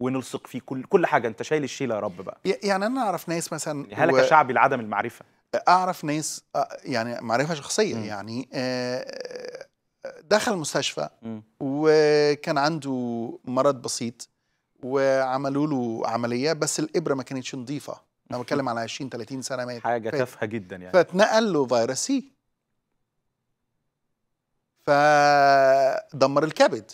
ونلصق فيه كل كل حاجه انت شايل الشيله يا رب بقى يعني انا اعرف ناس مثلا هلك و... شعبي لعدم المعرفه اعرف ناس آه، يعني معرفه شخصيه م. يعني آه، دخل مستشفى وكان عنده مرض بسيط وعملوا له عمليه بس الابره ما كانتش نظيفه انا بتكلم على 20 30 سنه مات حاجه تافهه جدا يعني فاتنقل له فيروس سي فدمر الكبد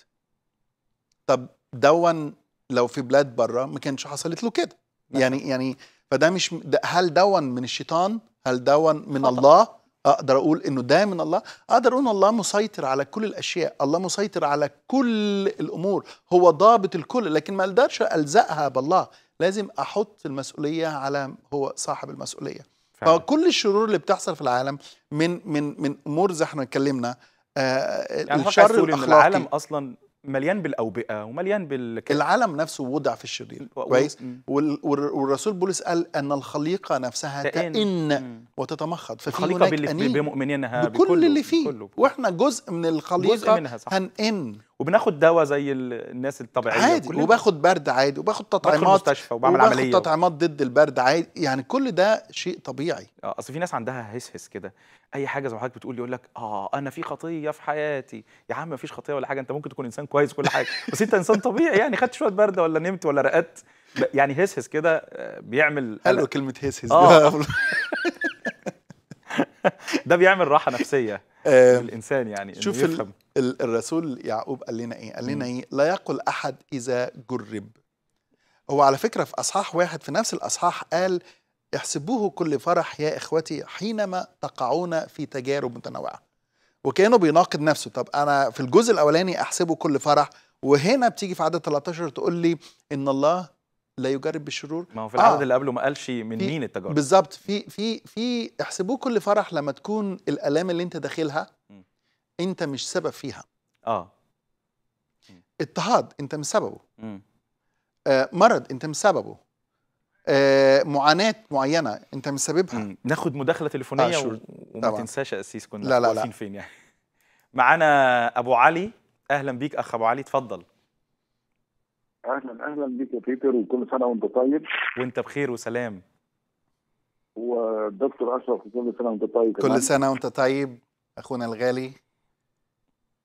طب دون لو في بلاد بره ما كانش حصلت له كده نعم. يعني يعني فده مش هل دون من الشيطان هل دون من خطأ. الله اقدر اقول انه ده من الله اقدر اقول الله مسيطر على كل الاشياء الله مسيطر على كل الامور هو ضابط الكل لكن ما اقدرش الزقها بالله لازم احط المسؤوليه على هو صاحب المسؤوليه فعلا. فكل الشرور اللي بتحصل في العالم من من من امور زي احنا اتكلمنا آه يعني الشر الاخلاقي العالم اصلا مليان بالاوبئه ومليان بال العالم نفسه وضع في الشرير و... كويس والرسول بولس قال ان الخليقه نفسها تئن وتتمخض ففي الخليقه باللي بمؤمنينها بكل, بكله اللي فيه بكله. واحنا جزء من الخليقه جزء منها صح. هنئن وبناخد دواء زي الناس الطبيعيه عادي وكلنا. وباخد برد عادي وباخد تطعيمات مستشفى وبعمل وباخد عمليه تطعيمات ضد البرد عادي يعني كل ده شيء طبيعي اه اصل في ناس عندها هسهس كده اي حاجه زي ما حضرتك بتقول يقول لك اه انا في خطيه في حياتي يا عم مفيش خطيه ولا حاجه انت ممكن تكون انسان كويس كل حاجه <laughs> بس انت انسان طبيعي يعني خدت شويه برده ولا نمت ولا رقدت يعني هسهس كده آه، بيعمل قال له كلمه هسهس آه. <laughs> <laughs> ده بيعمل راحه نفسيه الانسان آه، يعني شوف يفهم. الرسول يعقوب قال لنا ايه قال لنا ايه لا يقل احد اذا جرب هو على فكره في اصحاح واحد في نفس الاصحاح قال احسبوه كل فرح يا إخوتي حينما تقعون في تجارب متنوعة وكأنه بيناقض نفسه طب أنا في الجزء الأولاني أحسبه كل فرح وهنا بتيجي في عدد 13 تقول لي إن الله لا يجرب بالشرور ما هو في العدد آه. اللي قبله ما قالش من مين التجارب بالظبط في في في احسبوه كل فرح لما تكون الالام اللي انت داخلها انت مش سبب فيها اه اضطهاد انت مش سببه آه مرض انت مش سببه آه، معاناه معينه انت مسببها سببها ناخد مداخله تليفونيه آه و... وما طبعا. تنساش يا اسيس كنا لا لا لا. فين يعني معانا ابو علي اهلا بيك اخ ابو علي اتفضل اهلا اهلا بيك يا بيتر وكل سنه وانت طيب وانت بخير وسلام ودكتور اشرف كل سنه وانت طيب كل سنه وانت طيب اخونا الغالي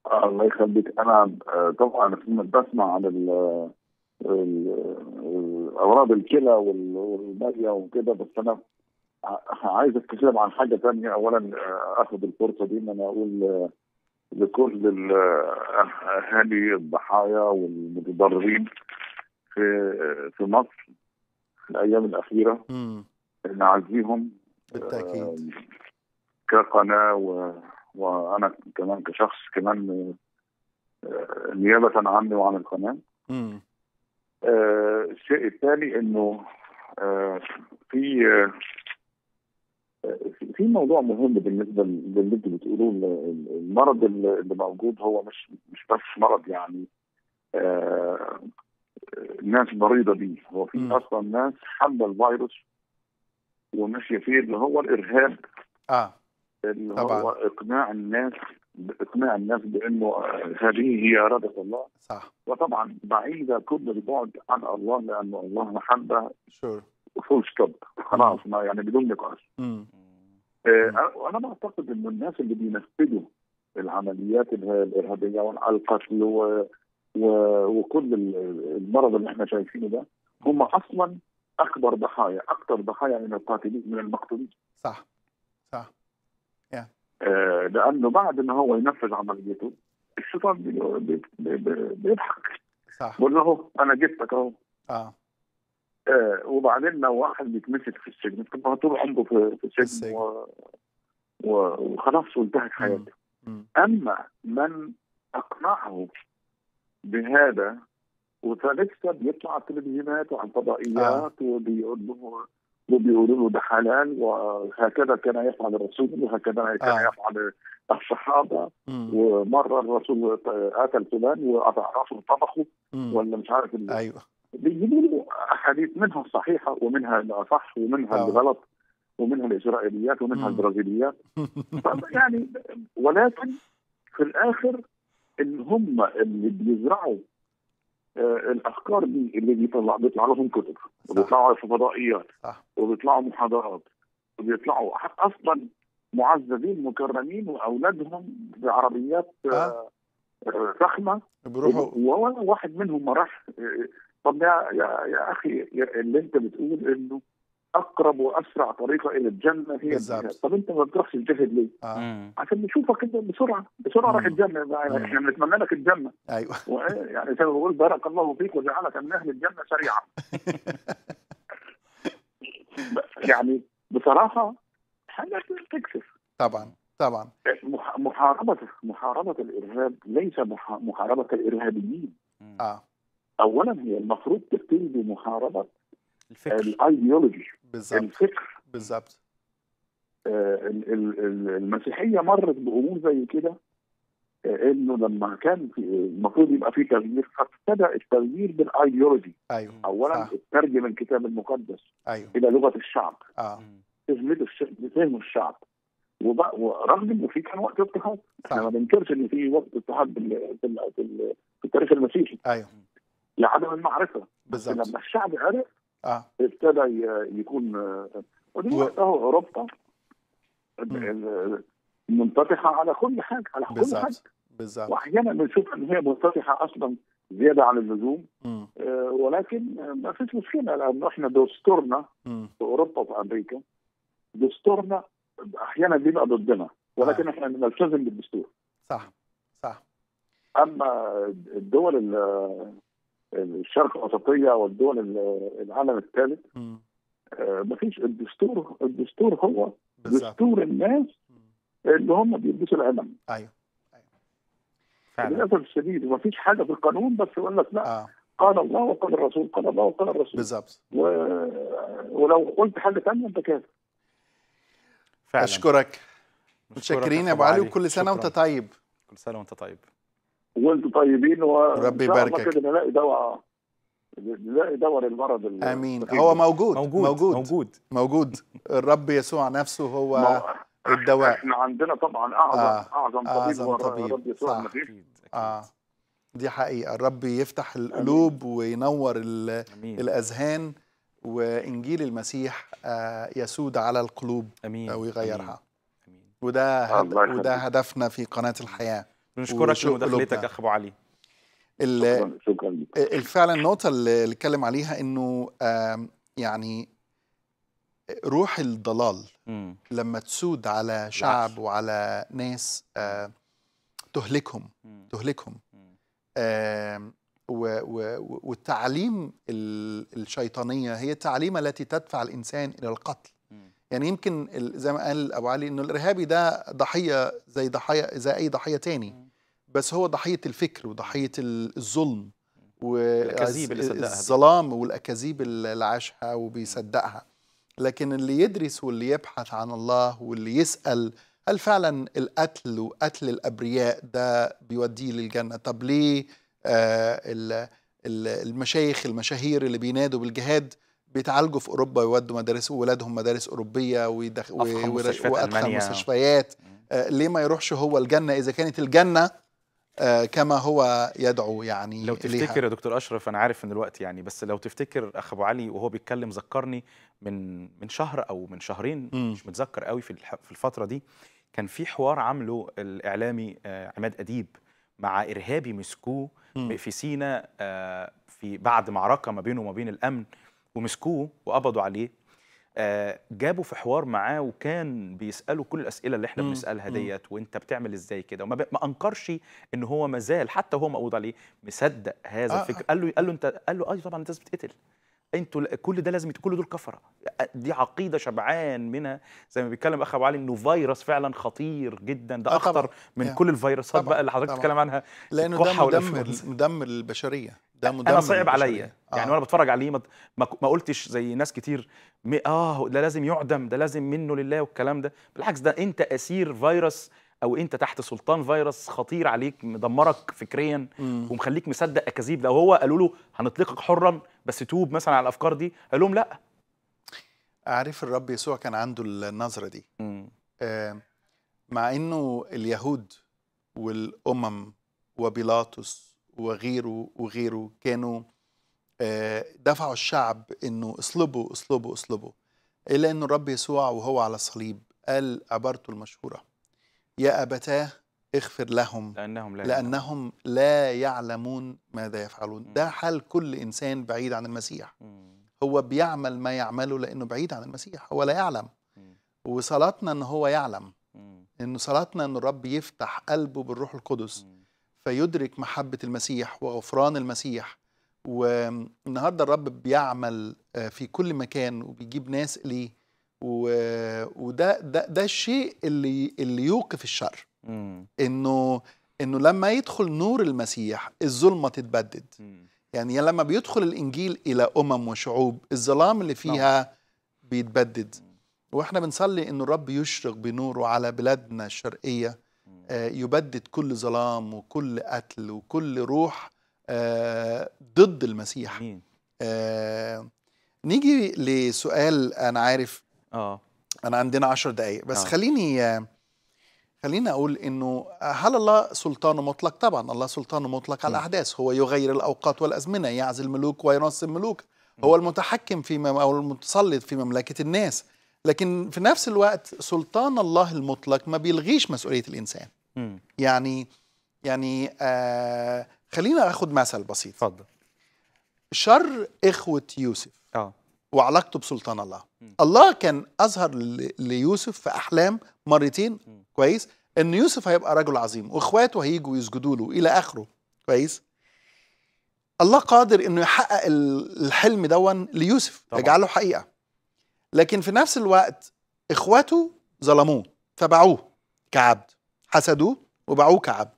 آه، الله يخليك انا آه، طبعا بسمع عن امراض الكلى والماليه وكده بس انا عايز اتكلم عن حاجه ثانيه اولا آه، اخذ الفرصه دي ان انا اقول آه، لكل آه، اهالي الضحايا والمتضررين في في مصر في الايام الاخيره نعزيهم بالتاكيد كقناه و... وانا كمان كشخص كمان نيابه عني وعن القناه الشيء الثاني انه آه، في آه، في موضوع مهم بالنسبه للي انتم بتقولوه المرض اللي موجود هو مش مش بس مرض يعني الناس آه، مريضه بيه هو في اصلا ناس حمل الفيروس وماشيه فيه اللي هو الارهاب اه اللي طبعا. هو اقناع الناس باقناع الناس بانه هذه هي اراده الله صح وطبعا بعيده كل البعد عن الله لانه الله محبه شور فول ستوب خلاص ما يعني بدون نقاش آه انا بعتقد انه الناس اللي بينفذوا العمليات الارهابيه والقتل و... و... وكل المرض اللي احنا شايفينه ده هم اصلا اكبر ضحايا اكثر ضحايا من القاتلين من المقتولين صح صح yeah. آه، لانه بعد ما هو ينفذ عمليته الشيطان بيضحك صح بقول له انا جبتك اهو آه. اه وبعدين لو واحد بيتمسك في السجن بتبقى طول عمره في السجن, السجن. و... و... وخلاص وانتهت حياته اما من اقنعه بهذا وفلسه بيطلع على التلفزيونات وعن فضائيات آه. وبيقول له وبيقولوا له ده حلال وهكذا كان يفعل الرسول وهكذا كان آه. يفعل الصحابه مم. ومره الرسول قتل فلان وقطع راسه وطبخه ولا مش عارف ايوه بيجيبوا له احاديث منها الصحيحه ومنها الاصح ومنها آه. الغلط ومنها الاسرائيليات ومنها مم. البرازيليات <laughs> يعني ولكن في الاخر ان هم اللي بيزرعوا آه، الافكار دي اللي بيطلع بيطلع لهم كتب وبيطلعوا فضائيات وبيطلعوا محاضرات وبيطلعوا اصلا معززين مكرمين واولادهم بعربيات فخمه آه. آه، بيروحوا ولا واحد منهم ما راح طب يا يا يا اخي اللي انت بتقول انه اقرب واسرع طريقه الى الجنه هي بالظبط طب انت ما بتروحش تجاهد ليه؟ آه. عشان نشوفك انت بسرعه بسرعه راح الجنه احنا بنتمنى لك الجنه ايوه يعني زي ما بقول بارك الله فيك وجعلك من اهل الجنه سريعا <laughs> يعني بصراحه حاجه تكسف طبعا طبعا محاربه محاربه الارهاب ليس محاربه الارهابيين اه اولا هي المفروض تبتدي بمحاربه الفكر الايديولوجي الفكر بالظبط آه، المسيحيه مرت بامور زي كده آه، انه لما كان المفروض يبقى في تغيير فابتدا التغيير بالايديولوجي ايوه اولا آه. الكتاب المقدس أيوه. الى لغه الشعب اه خدمته فهم الشعب ورغم انه في كان وقت اضطهاد احنا ما بنكرش ان في وقت اضطهاد في التاريخ المسيحي ايوه لعدم المعرفه بالظبط لما الشعب عرف اه ابتدى يكون آه، اهو اوروبا منفتحه على كل حاجه على كل بالزبط. حاجه بالظبط واحيانا بنشوف ان هي منفتحه اصلا زياده عن اللزوم آه ولكن ما فيش مشكله لانه احنا دستورنا في اوروبا وفي امريكا دستورنا احيانا بيبقى ضدنا ولكن آه. احنا بنلتزم بالدستور صح صح اما الدول الشرق الاوسطيه والدول العالم الثالث آه، مفيش الدستور الدستور هو دستور الناس اللي هم بيلبسوا العلم ايوه ايوه للاسف الشديد مفيش حاجه في القانون بس يقول لك لا آه. قال الله وقال الرسول قال الله وقال الرسول بالظبط و... ولو قلت حاجه ثانيه انت كافر فعلا اشكرك متشكرين يا ابو علي وكل سنه وانت طيب كل سنه وانت طيب وانتم طيبين وربي يباركك كده نلاقي دواء نلاقي دواء للمرض امين الحقيقة. هو موجود موجود موجود موجود, موجود. الرب يسوع نفسه هو مو... الدواء احنا عندنا طبعا اعظم آه. اعظم طبيب, أعظم طبيب. الرب يسوع المسيح اه دي حقيقه الرب يفتح القلوب وينور الاذهان وانجيل المسيح آه، يسود على القلوب امين ويغيرها أمين. أمين. وده هد... وده هدفنا في قناه الحياه بنشكرك لمداخلتك اخ ابو علي شكرا فعلا النقطة اللي اتكلم عليها انه يعني روح الضلال مم. لما تسود على شعب وعلى ناس آه، تهلكهم مم. تهلكهم آه والتعاليم الشيطانية هي التعاليم التي تدفع الإنسان إلى القتل مم. يعني يمكن زي ما قال أبو علي أنه الإرهابي ده ضحية زي ضحية زي أي ضحية تاني بس هو ضحيه الفكر وضحيه الظلم والاكاذيب اللي صدقها الظلام والاكاذيب اللي عاشها وبيصدقها لكن اللي يدرس واللي يبحث عن الله واللي يسال هل فعلا القتل وقتل الابرياء ده بيوديه للجنه طب ليه آه المشايخ المشاهير اللي بينادوا بالجهاد بيتعالجوا في اوروبا ويودوا مدارس ولادهم مدارس اوروبيه ويدخ... وادخل مستشفيات, مستشفيات آه ليه ما يروحش هو الجنه اذا كانت الجنه آه، كما هو يدعو يعني لو تفتكر يا دكتور اشرف انا عارف ان الوقت يعني بس لو تفتكر اخ ابو علي وهو بيتكلم ذكرني من من شهر او من شهرين م. مش متذكر قوي في في الفتره دي كان في حوار عامله الاعلامي آه، عماد اديب مع ارهابي مسكوه في سينا آه، في بعد معركه ما بينه وما بين الامن ومسكوه وقبضوا عليه آه، جابوا في حوار معاه وكان بيساله كل الاسئله اللي احنا بنسالها ديت وانت بتعمل ازاي كده وما ما انكرش ان هو ما زال حتى هو مقبوض عليه مصدق هذا آه الفكر آه. قال له قال له انت قال له اه طبعا انت لازم انتوا كل ده لازم كل دول كفره دي عقيده شبعان منها زي ما بيتكلم اخ ابو علي انه فيروس فعلا خطير جدا ده آه، اخطر من يعني. كل الفيروسات طبعًا. بقى اللي حضرتك بتتكلم عنها لانه ده مدمر مدمر البشريه انا صعب عليا آه. يعني وانا بتفرج عليه ما, ما قلتش زي ناس كتير اه ده لازم يعدم ده لازم منه لله والكلام ده بالعكس ده انت اسير فيروس او انت تحت سلطان فيروس خطير عليك مدمرك فكريا مم. ومخليك مصدق اكاذيب لو هو قالوا له هنطلقك حرا بس توب مثلا على الافكار دي قال لهم لا اعرف الرب يسوع كان عنده النظره دي آه مع انه اليهود والامم وبيلاطس وغيره وغيره كانوا آه، دفعوا الشعب انه اصلبوا اصلبوا اصلبوا الا انه الرب يسوع وهو على الصليب قال عبارته المشهوره يا ابتاه اغفر لهم لانهم لا, لأنهم لا يعلمون ماذا يفعلون ده حال كل انسان بعيد عن المسيح هو بيعمل ما يعمله لانه بعيد عن المسيح هو لا يعلم وصلاتنا ان هو يعلم انه صلاتنا ان الرب يفتح قلبه بالروح القدس مم. فيدرك محبة المسيح وغفران المسيح والنهارده الرب بيعمل آه، في كل مكان وبيجيب ناس ليه وده ده ده الشيء اللي اللي يوقف الشر انه انه لما يدخل نور المسيح الظلمه تتبدد يعني لما بيدخل الانجيل الى امم وشعوب الظلام اللي نعم. فيها بيتبدد واحنا بنصلي انه الرب يشرق بنوره على بلادنا الشرقيه آه، يبدد كل ظلام وكل قتل وكل روح آه، ضد المسيح آه، نيجي لسؤال انا عارف اه انا عندنا عشر دقايق بس أوه. خليني خليني اقول انه هل الله سلطانه مطلق طبعا الله سلطانه مطلق على الاحداث هو يغير الاوقات والازمنه يعزل الملوك وينصب ملوك هو المتحكم في او المتسلط في مملكه الناس لكن في نفس الوقت سلطان الله المطلق ما بيلغيش مسؤوليه الانسان م. يعني يعني آه خلينا أخذ مثل بسيط اتفضل شر اخوه يوسف اه وعلاقته بسلطان الله م. الله كان اظهر ليوسف في احلام مرتين م. كويس ان يوسف هيبقى رجل عظيم واخواته هيجوا يسجدوا له الى اخره كويس الله قادر انه يحقق الحلم دون ليوسف يجعله حقيقه لكن في نفس الوقت اخواته ظلموه فباعوه كعبد حسدوه وباعوه كعبد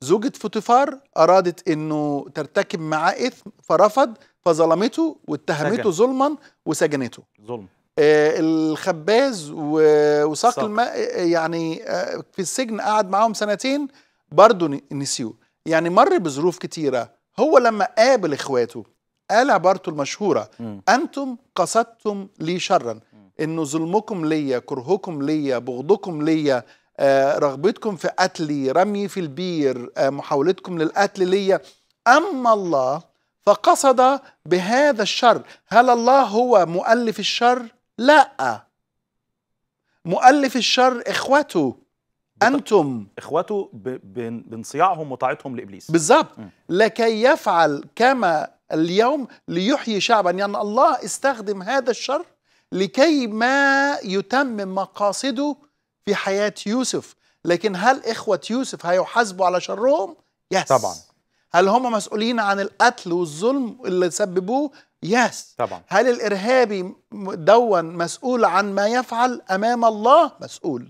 زوجة فوتيفار أرادت أنه ترتكب معاه إثم فرفض فظلمته واتهمته ظلما وسجنته ظلم آه الخباز وساق الماء يعني آه في السجن قعد معاهم سنتين برضه نسيوه يعني مر بظروف كتيرة هو لما قابل إخواته قال عبارته المشهورة م. أنتم قصدتم لي شرا إنه ظلمكم ليا كرهكم ليا بغضكم ليا آه رغبتكم في قتلي رمي في البير آه محاولتكم للقتل ليا أما الله فقصد بهذا الشر هل الله هو مؤلف الشر؟ لا مؤلف الشر إخوته أنتم إخوته بانصياعهم وطاعتهم لإبليس بالظبط لكي يفعل كما اليوم ليحيي شعبا يعني الله استخدم هذا الشر لكي ما يتمم مقاصده في حياة يوسف لكن هل إخوة يوسف هيحاسبوا على شرهم؟ يس طبعا هل هم مسؤولين عن القتل والظلم اللي سببوه؟ يس طبعا هل الإرهابي دون مسؤول عن ما يفعل أمام الله؟ مسؤول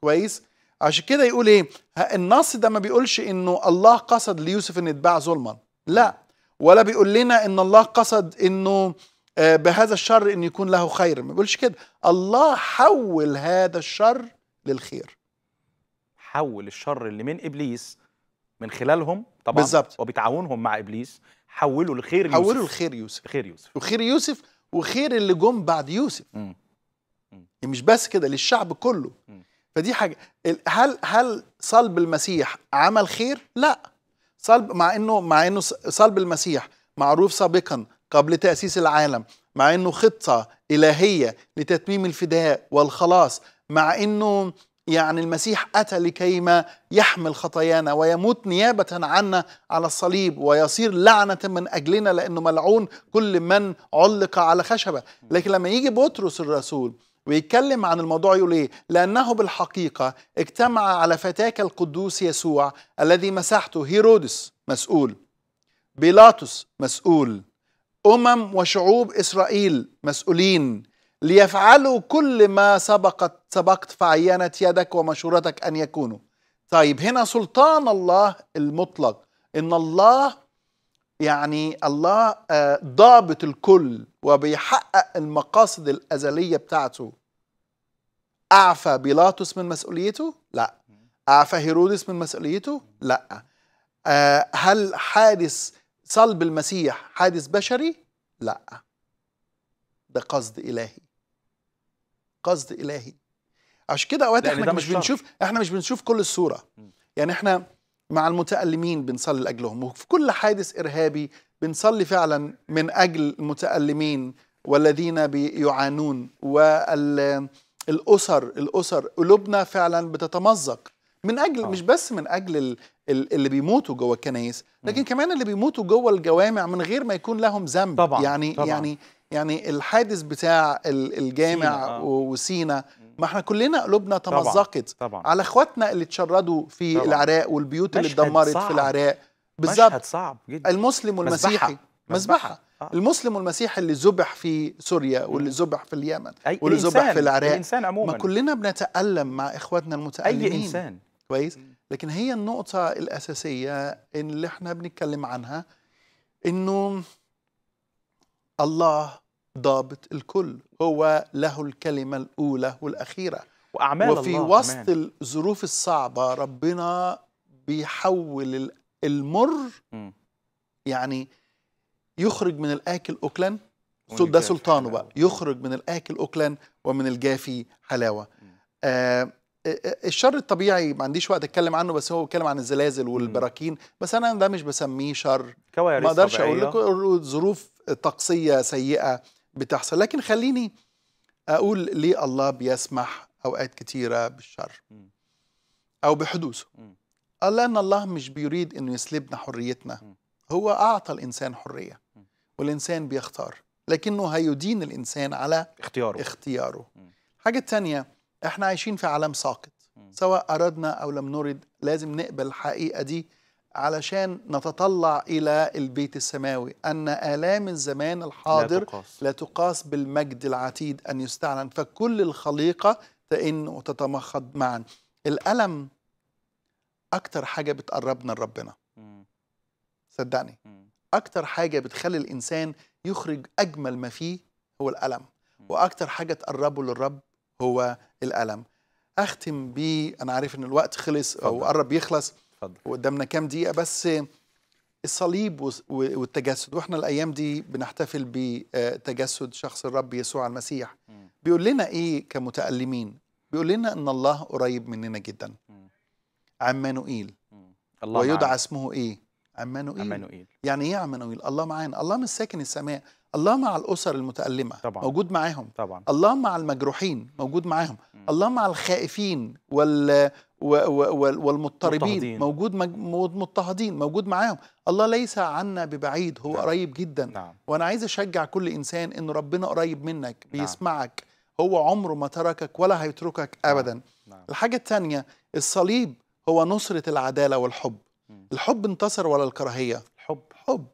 كويس؟ عشان كده يقول ايه النص ده ما بيقولش انه الله قصد ليوسف ان يتباع ظلما لا ولا بيقول لنا ان الله قصد انه آه، بهذا الشر ان يكون له خير ما بيقولش كده الله حول هذا الشر للخير حول الشر اللي من ابليس من خلالهم طبعا بالزبط. وبتعاونهم مع ابليس حولوا لخير يوسف حولوا لخير يوسف خير يوسف وخير يوسف وخير اللي جم بعد يوسف م. م. يعني مش بس كده للشعب كله م. فدي حاجه هل هل صلب المسيح عمل خير لا صلب مع انه مع انه صلب المسيح معروف سابقا قبل تاسيس العالم مع انه خطه الهيه لتتميم الفداء والخلاص مع انه يعني المسيح أتى لكيما يحمل خطايانا ويموت نيابة عنا على الصليب ويصير لعنة من أجلنا لأنه ملعون كل من علق على خشبة لكن لما يجي بطرس الرسول ويتكلم عن الموضوع يقول ايه لانه بالحقيقه اجتمع على فتاك القدوس يسوع الذي مسحته هيرودس مسؤول بيلاطس مسؤول امم وشعوب اسرائيل مسؤولين ليفعلوا كل ما سبقت سبقت فعينه يدك ومشورتك ان يكونوا طيب هنا سلطان الله المطلق ان الله يعني الله آه، ضابط الكل وبيحقق المقاصد الأزلية بتاعته أعفى بيلاطس من مسؤوليته؟ لا أعفى هيرودس من مسؤوليته؟ لا آه، هل حادث صلب المسيح حادث بشري؟ لا ده قصد إلهي قصد إلهي عشان كده أوقات احنا مش, مش بنشوف احنا مش بنشوف كل الصورة يعني احنا مع المتألمين بنصلي لأجلهم وفي كل حادث إرهابي بنصلي فعلا من أجل المتألمين والذين بيعانون والأسر الأسر قلوبنا فعلا بتتمزق من أجل آه. مش بس من أجل اللي بيموتوا جوه الكنايس لكن كمان اللي بيموتوا جوه الجوامع من غير ما يكون لهم ذنب يعني طبعًا. يعني يعني الحادث بتاع الجامع آه. وسينا ما احنا كلنا قلوبنا تمزقت طبعًا. طبعًا. على اخواتنا اللي اتشردوا في طبعًا. العراق والبيوت اللي اتدمرت في العراق بالظبط مشهد صعب جدا المسلم والمسيحي مذبحه آه. المسلم والمسيحي اللي ذبح في سوريا واللي ذبح في اليمن أي واللي ذبح في العراق الانسان عموما ما كلنا بنتالم مع اخواتنا المتالمين اي انسان كويس لكن هي النقطه الاساسيه اللي احنا بنتكلم عنها انه الله ضابط الكل هو له الكلمة الأولى والأخيرة وأعمال وفي الله وسط أمان. الظروف الصعبة ربنا بيحول المر م. يعني يخرج من الآكل أكلا ده سلطانه بقى يخرج من الآكل أكلا ومن الجافي حلاوة آه،, آه،, آه الشر الطبيعي ما عنديش وقت اتكلم عنه بس هو بيتكلم عن الزلازل والبراكين بس انا ده مش بسميه شر ما اقدرش اقول لكم ظروف طقسيه سيئه بتحصل لكن خليني اقول ليه الله بيسمح اوقات كتيره بالشر او بحدوثه لان الله مش بيريد انه يسلبنا حريتنا هو اعطى الانسان حريه والانسان بيختار لكنه هيدين الانسان على اختياره اختياره الحاجه الثانيه احنا عايشين في عالم ساقط سواء اردنا او لم نرد لازم نقبل الحقيقه دي علشان نتطلع إلى البيت السماوي أن آلام الزمان الحاضر لا تقاس, لا تقاس بالمجد العتيد أن يستعلن فكل الخليقة تئن وتتمخض معا الألم أكتر حاجة بتقربنا لربنا صدقني أكتر حاجة بتخلي الإنسان يخرج أجمل ما فيه هو الألم وأكتر حاجة تقربه للرب هو الألم أختم بيه أنا عارف إن الوقت خلص أو قرب يخلص اتفضل وقدامنا كام دقيقه بس آه، الصليب والتجسد واحنا الايام دي بنحتفل بتجسد شخص الرب يسوع المسيح بيقول لنا ايه كمتالمين بيقول لنا ان الله قريب مننا جدا عمانوئيل الله ويدعى معنا. اسمه ايه عمانوئيل عمانوئيل يعني ايه عمانوئيل الله معانا الله مش ساكن السماء الله مع الاسر المتالمه طبعا. موجود معاهم طبعا. الله مع المجروحين موجود معاهم الله مع الخائفين وال والمضطربين موجود مضطهدين موجود معاهم الله ليس عنا ببعيد هو نعم. قريب جدا نعم. وانا عايز اشجع كل انسان ان ربنا قريب منك نعم. بيسمعك نعم. هو عمره ما تركك ولا هيتركك نعم. ابدا نعم. الحاجه الثانيه الصليب هو نصره العداله والحب الحب انتصر ولا الكراهيه حب حب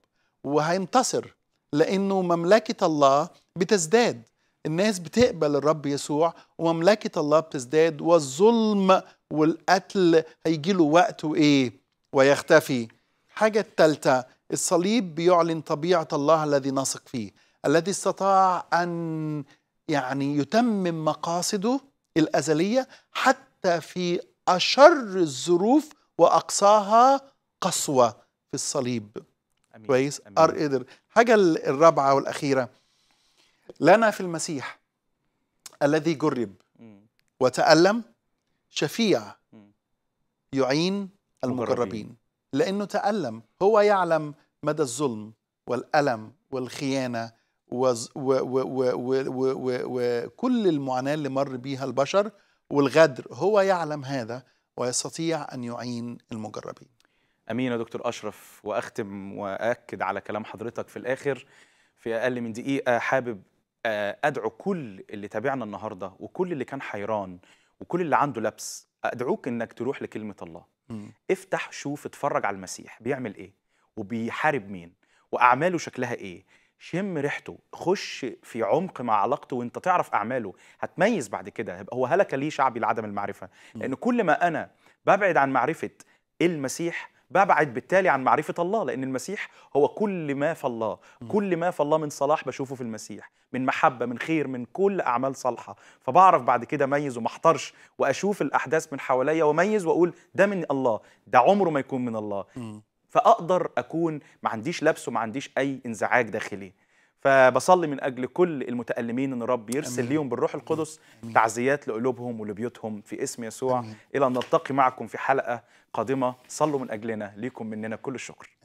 وهينتصر لانه مملكه الله بتزداد الناس بتقبل الرب يسوع ومملكه الله بتزداد والظلم والقتل هيجي له وقت وايه ويختفي حاجة التالتة الصليب بيعلن طبيعة الله الذي نثق فيه الذي استطاع أن يعني يتمم مقاصده الأزلية حتى في أشر الظروف وأقصاها قسوة في الصليب أمين. كويس أمين. أر قدر حاجة الرابعة والأخيرة لنا في المسيح الذي جرب وتألم شفيع يعين المقربين لأنه تألم هو يعلم مدى الظلم والألم والخيانة وكل المعاناة اللي مر بيها البشر والغدر هو يعلم هذا ويستطيع أن يعين المجربين أمين يا دكتور أشرف وأختم وأكد على كلام حضرتك في الآخر في أقل من دقيقة حابب آه، أدعو كل اللي تابعنا النهاردة وكل اللي كان حيران وكل اللي عنده لبس ادعوك انك تروح لكلمه الله مم. افتح شوف اتفرج على المسيح بيعمل ايه وبيحارب مين واعماله شكلها ايه شم ريحته خش في عمق مع علاقته وانت تعرف اعماله هتميز بعد كده هو هلك ليه شعبي لعدم المعرفه لان كل ما انا ببعد عن معرفه المسيح ببعد بالتالي عن معرفة الله لأن المسيح هو كل ما في الله كل ما في الله من صلاح بشوفه في المسيح من محبة من خير من كل أعمال صالحة فبعرف بعد كده أميز وما أحترش وأشوف الأحداث من حواليا وأميز وأقول ده من الله ده عمره ما يكون من الله فأقدر أكون ما عنديش لبس وما عنديش أي انزعاج داخلي فبصلي من اجل كل المتالمين ان رب يرسل ليهم بالروح القدس أمين. تعزيات لقلوبهم ولبيوتهم في اسم يسوع أمين. الى ان نلتقي معكم في حلقه قادمه صلوا من اجلنا ليكم مننا كل الشكر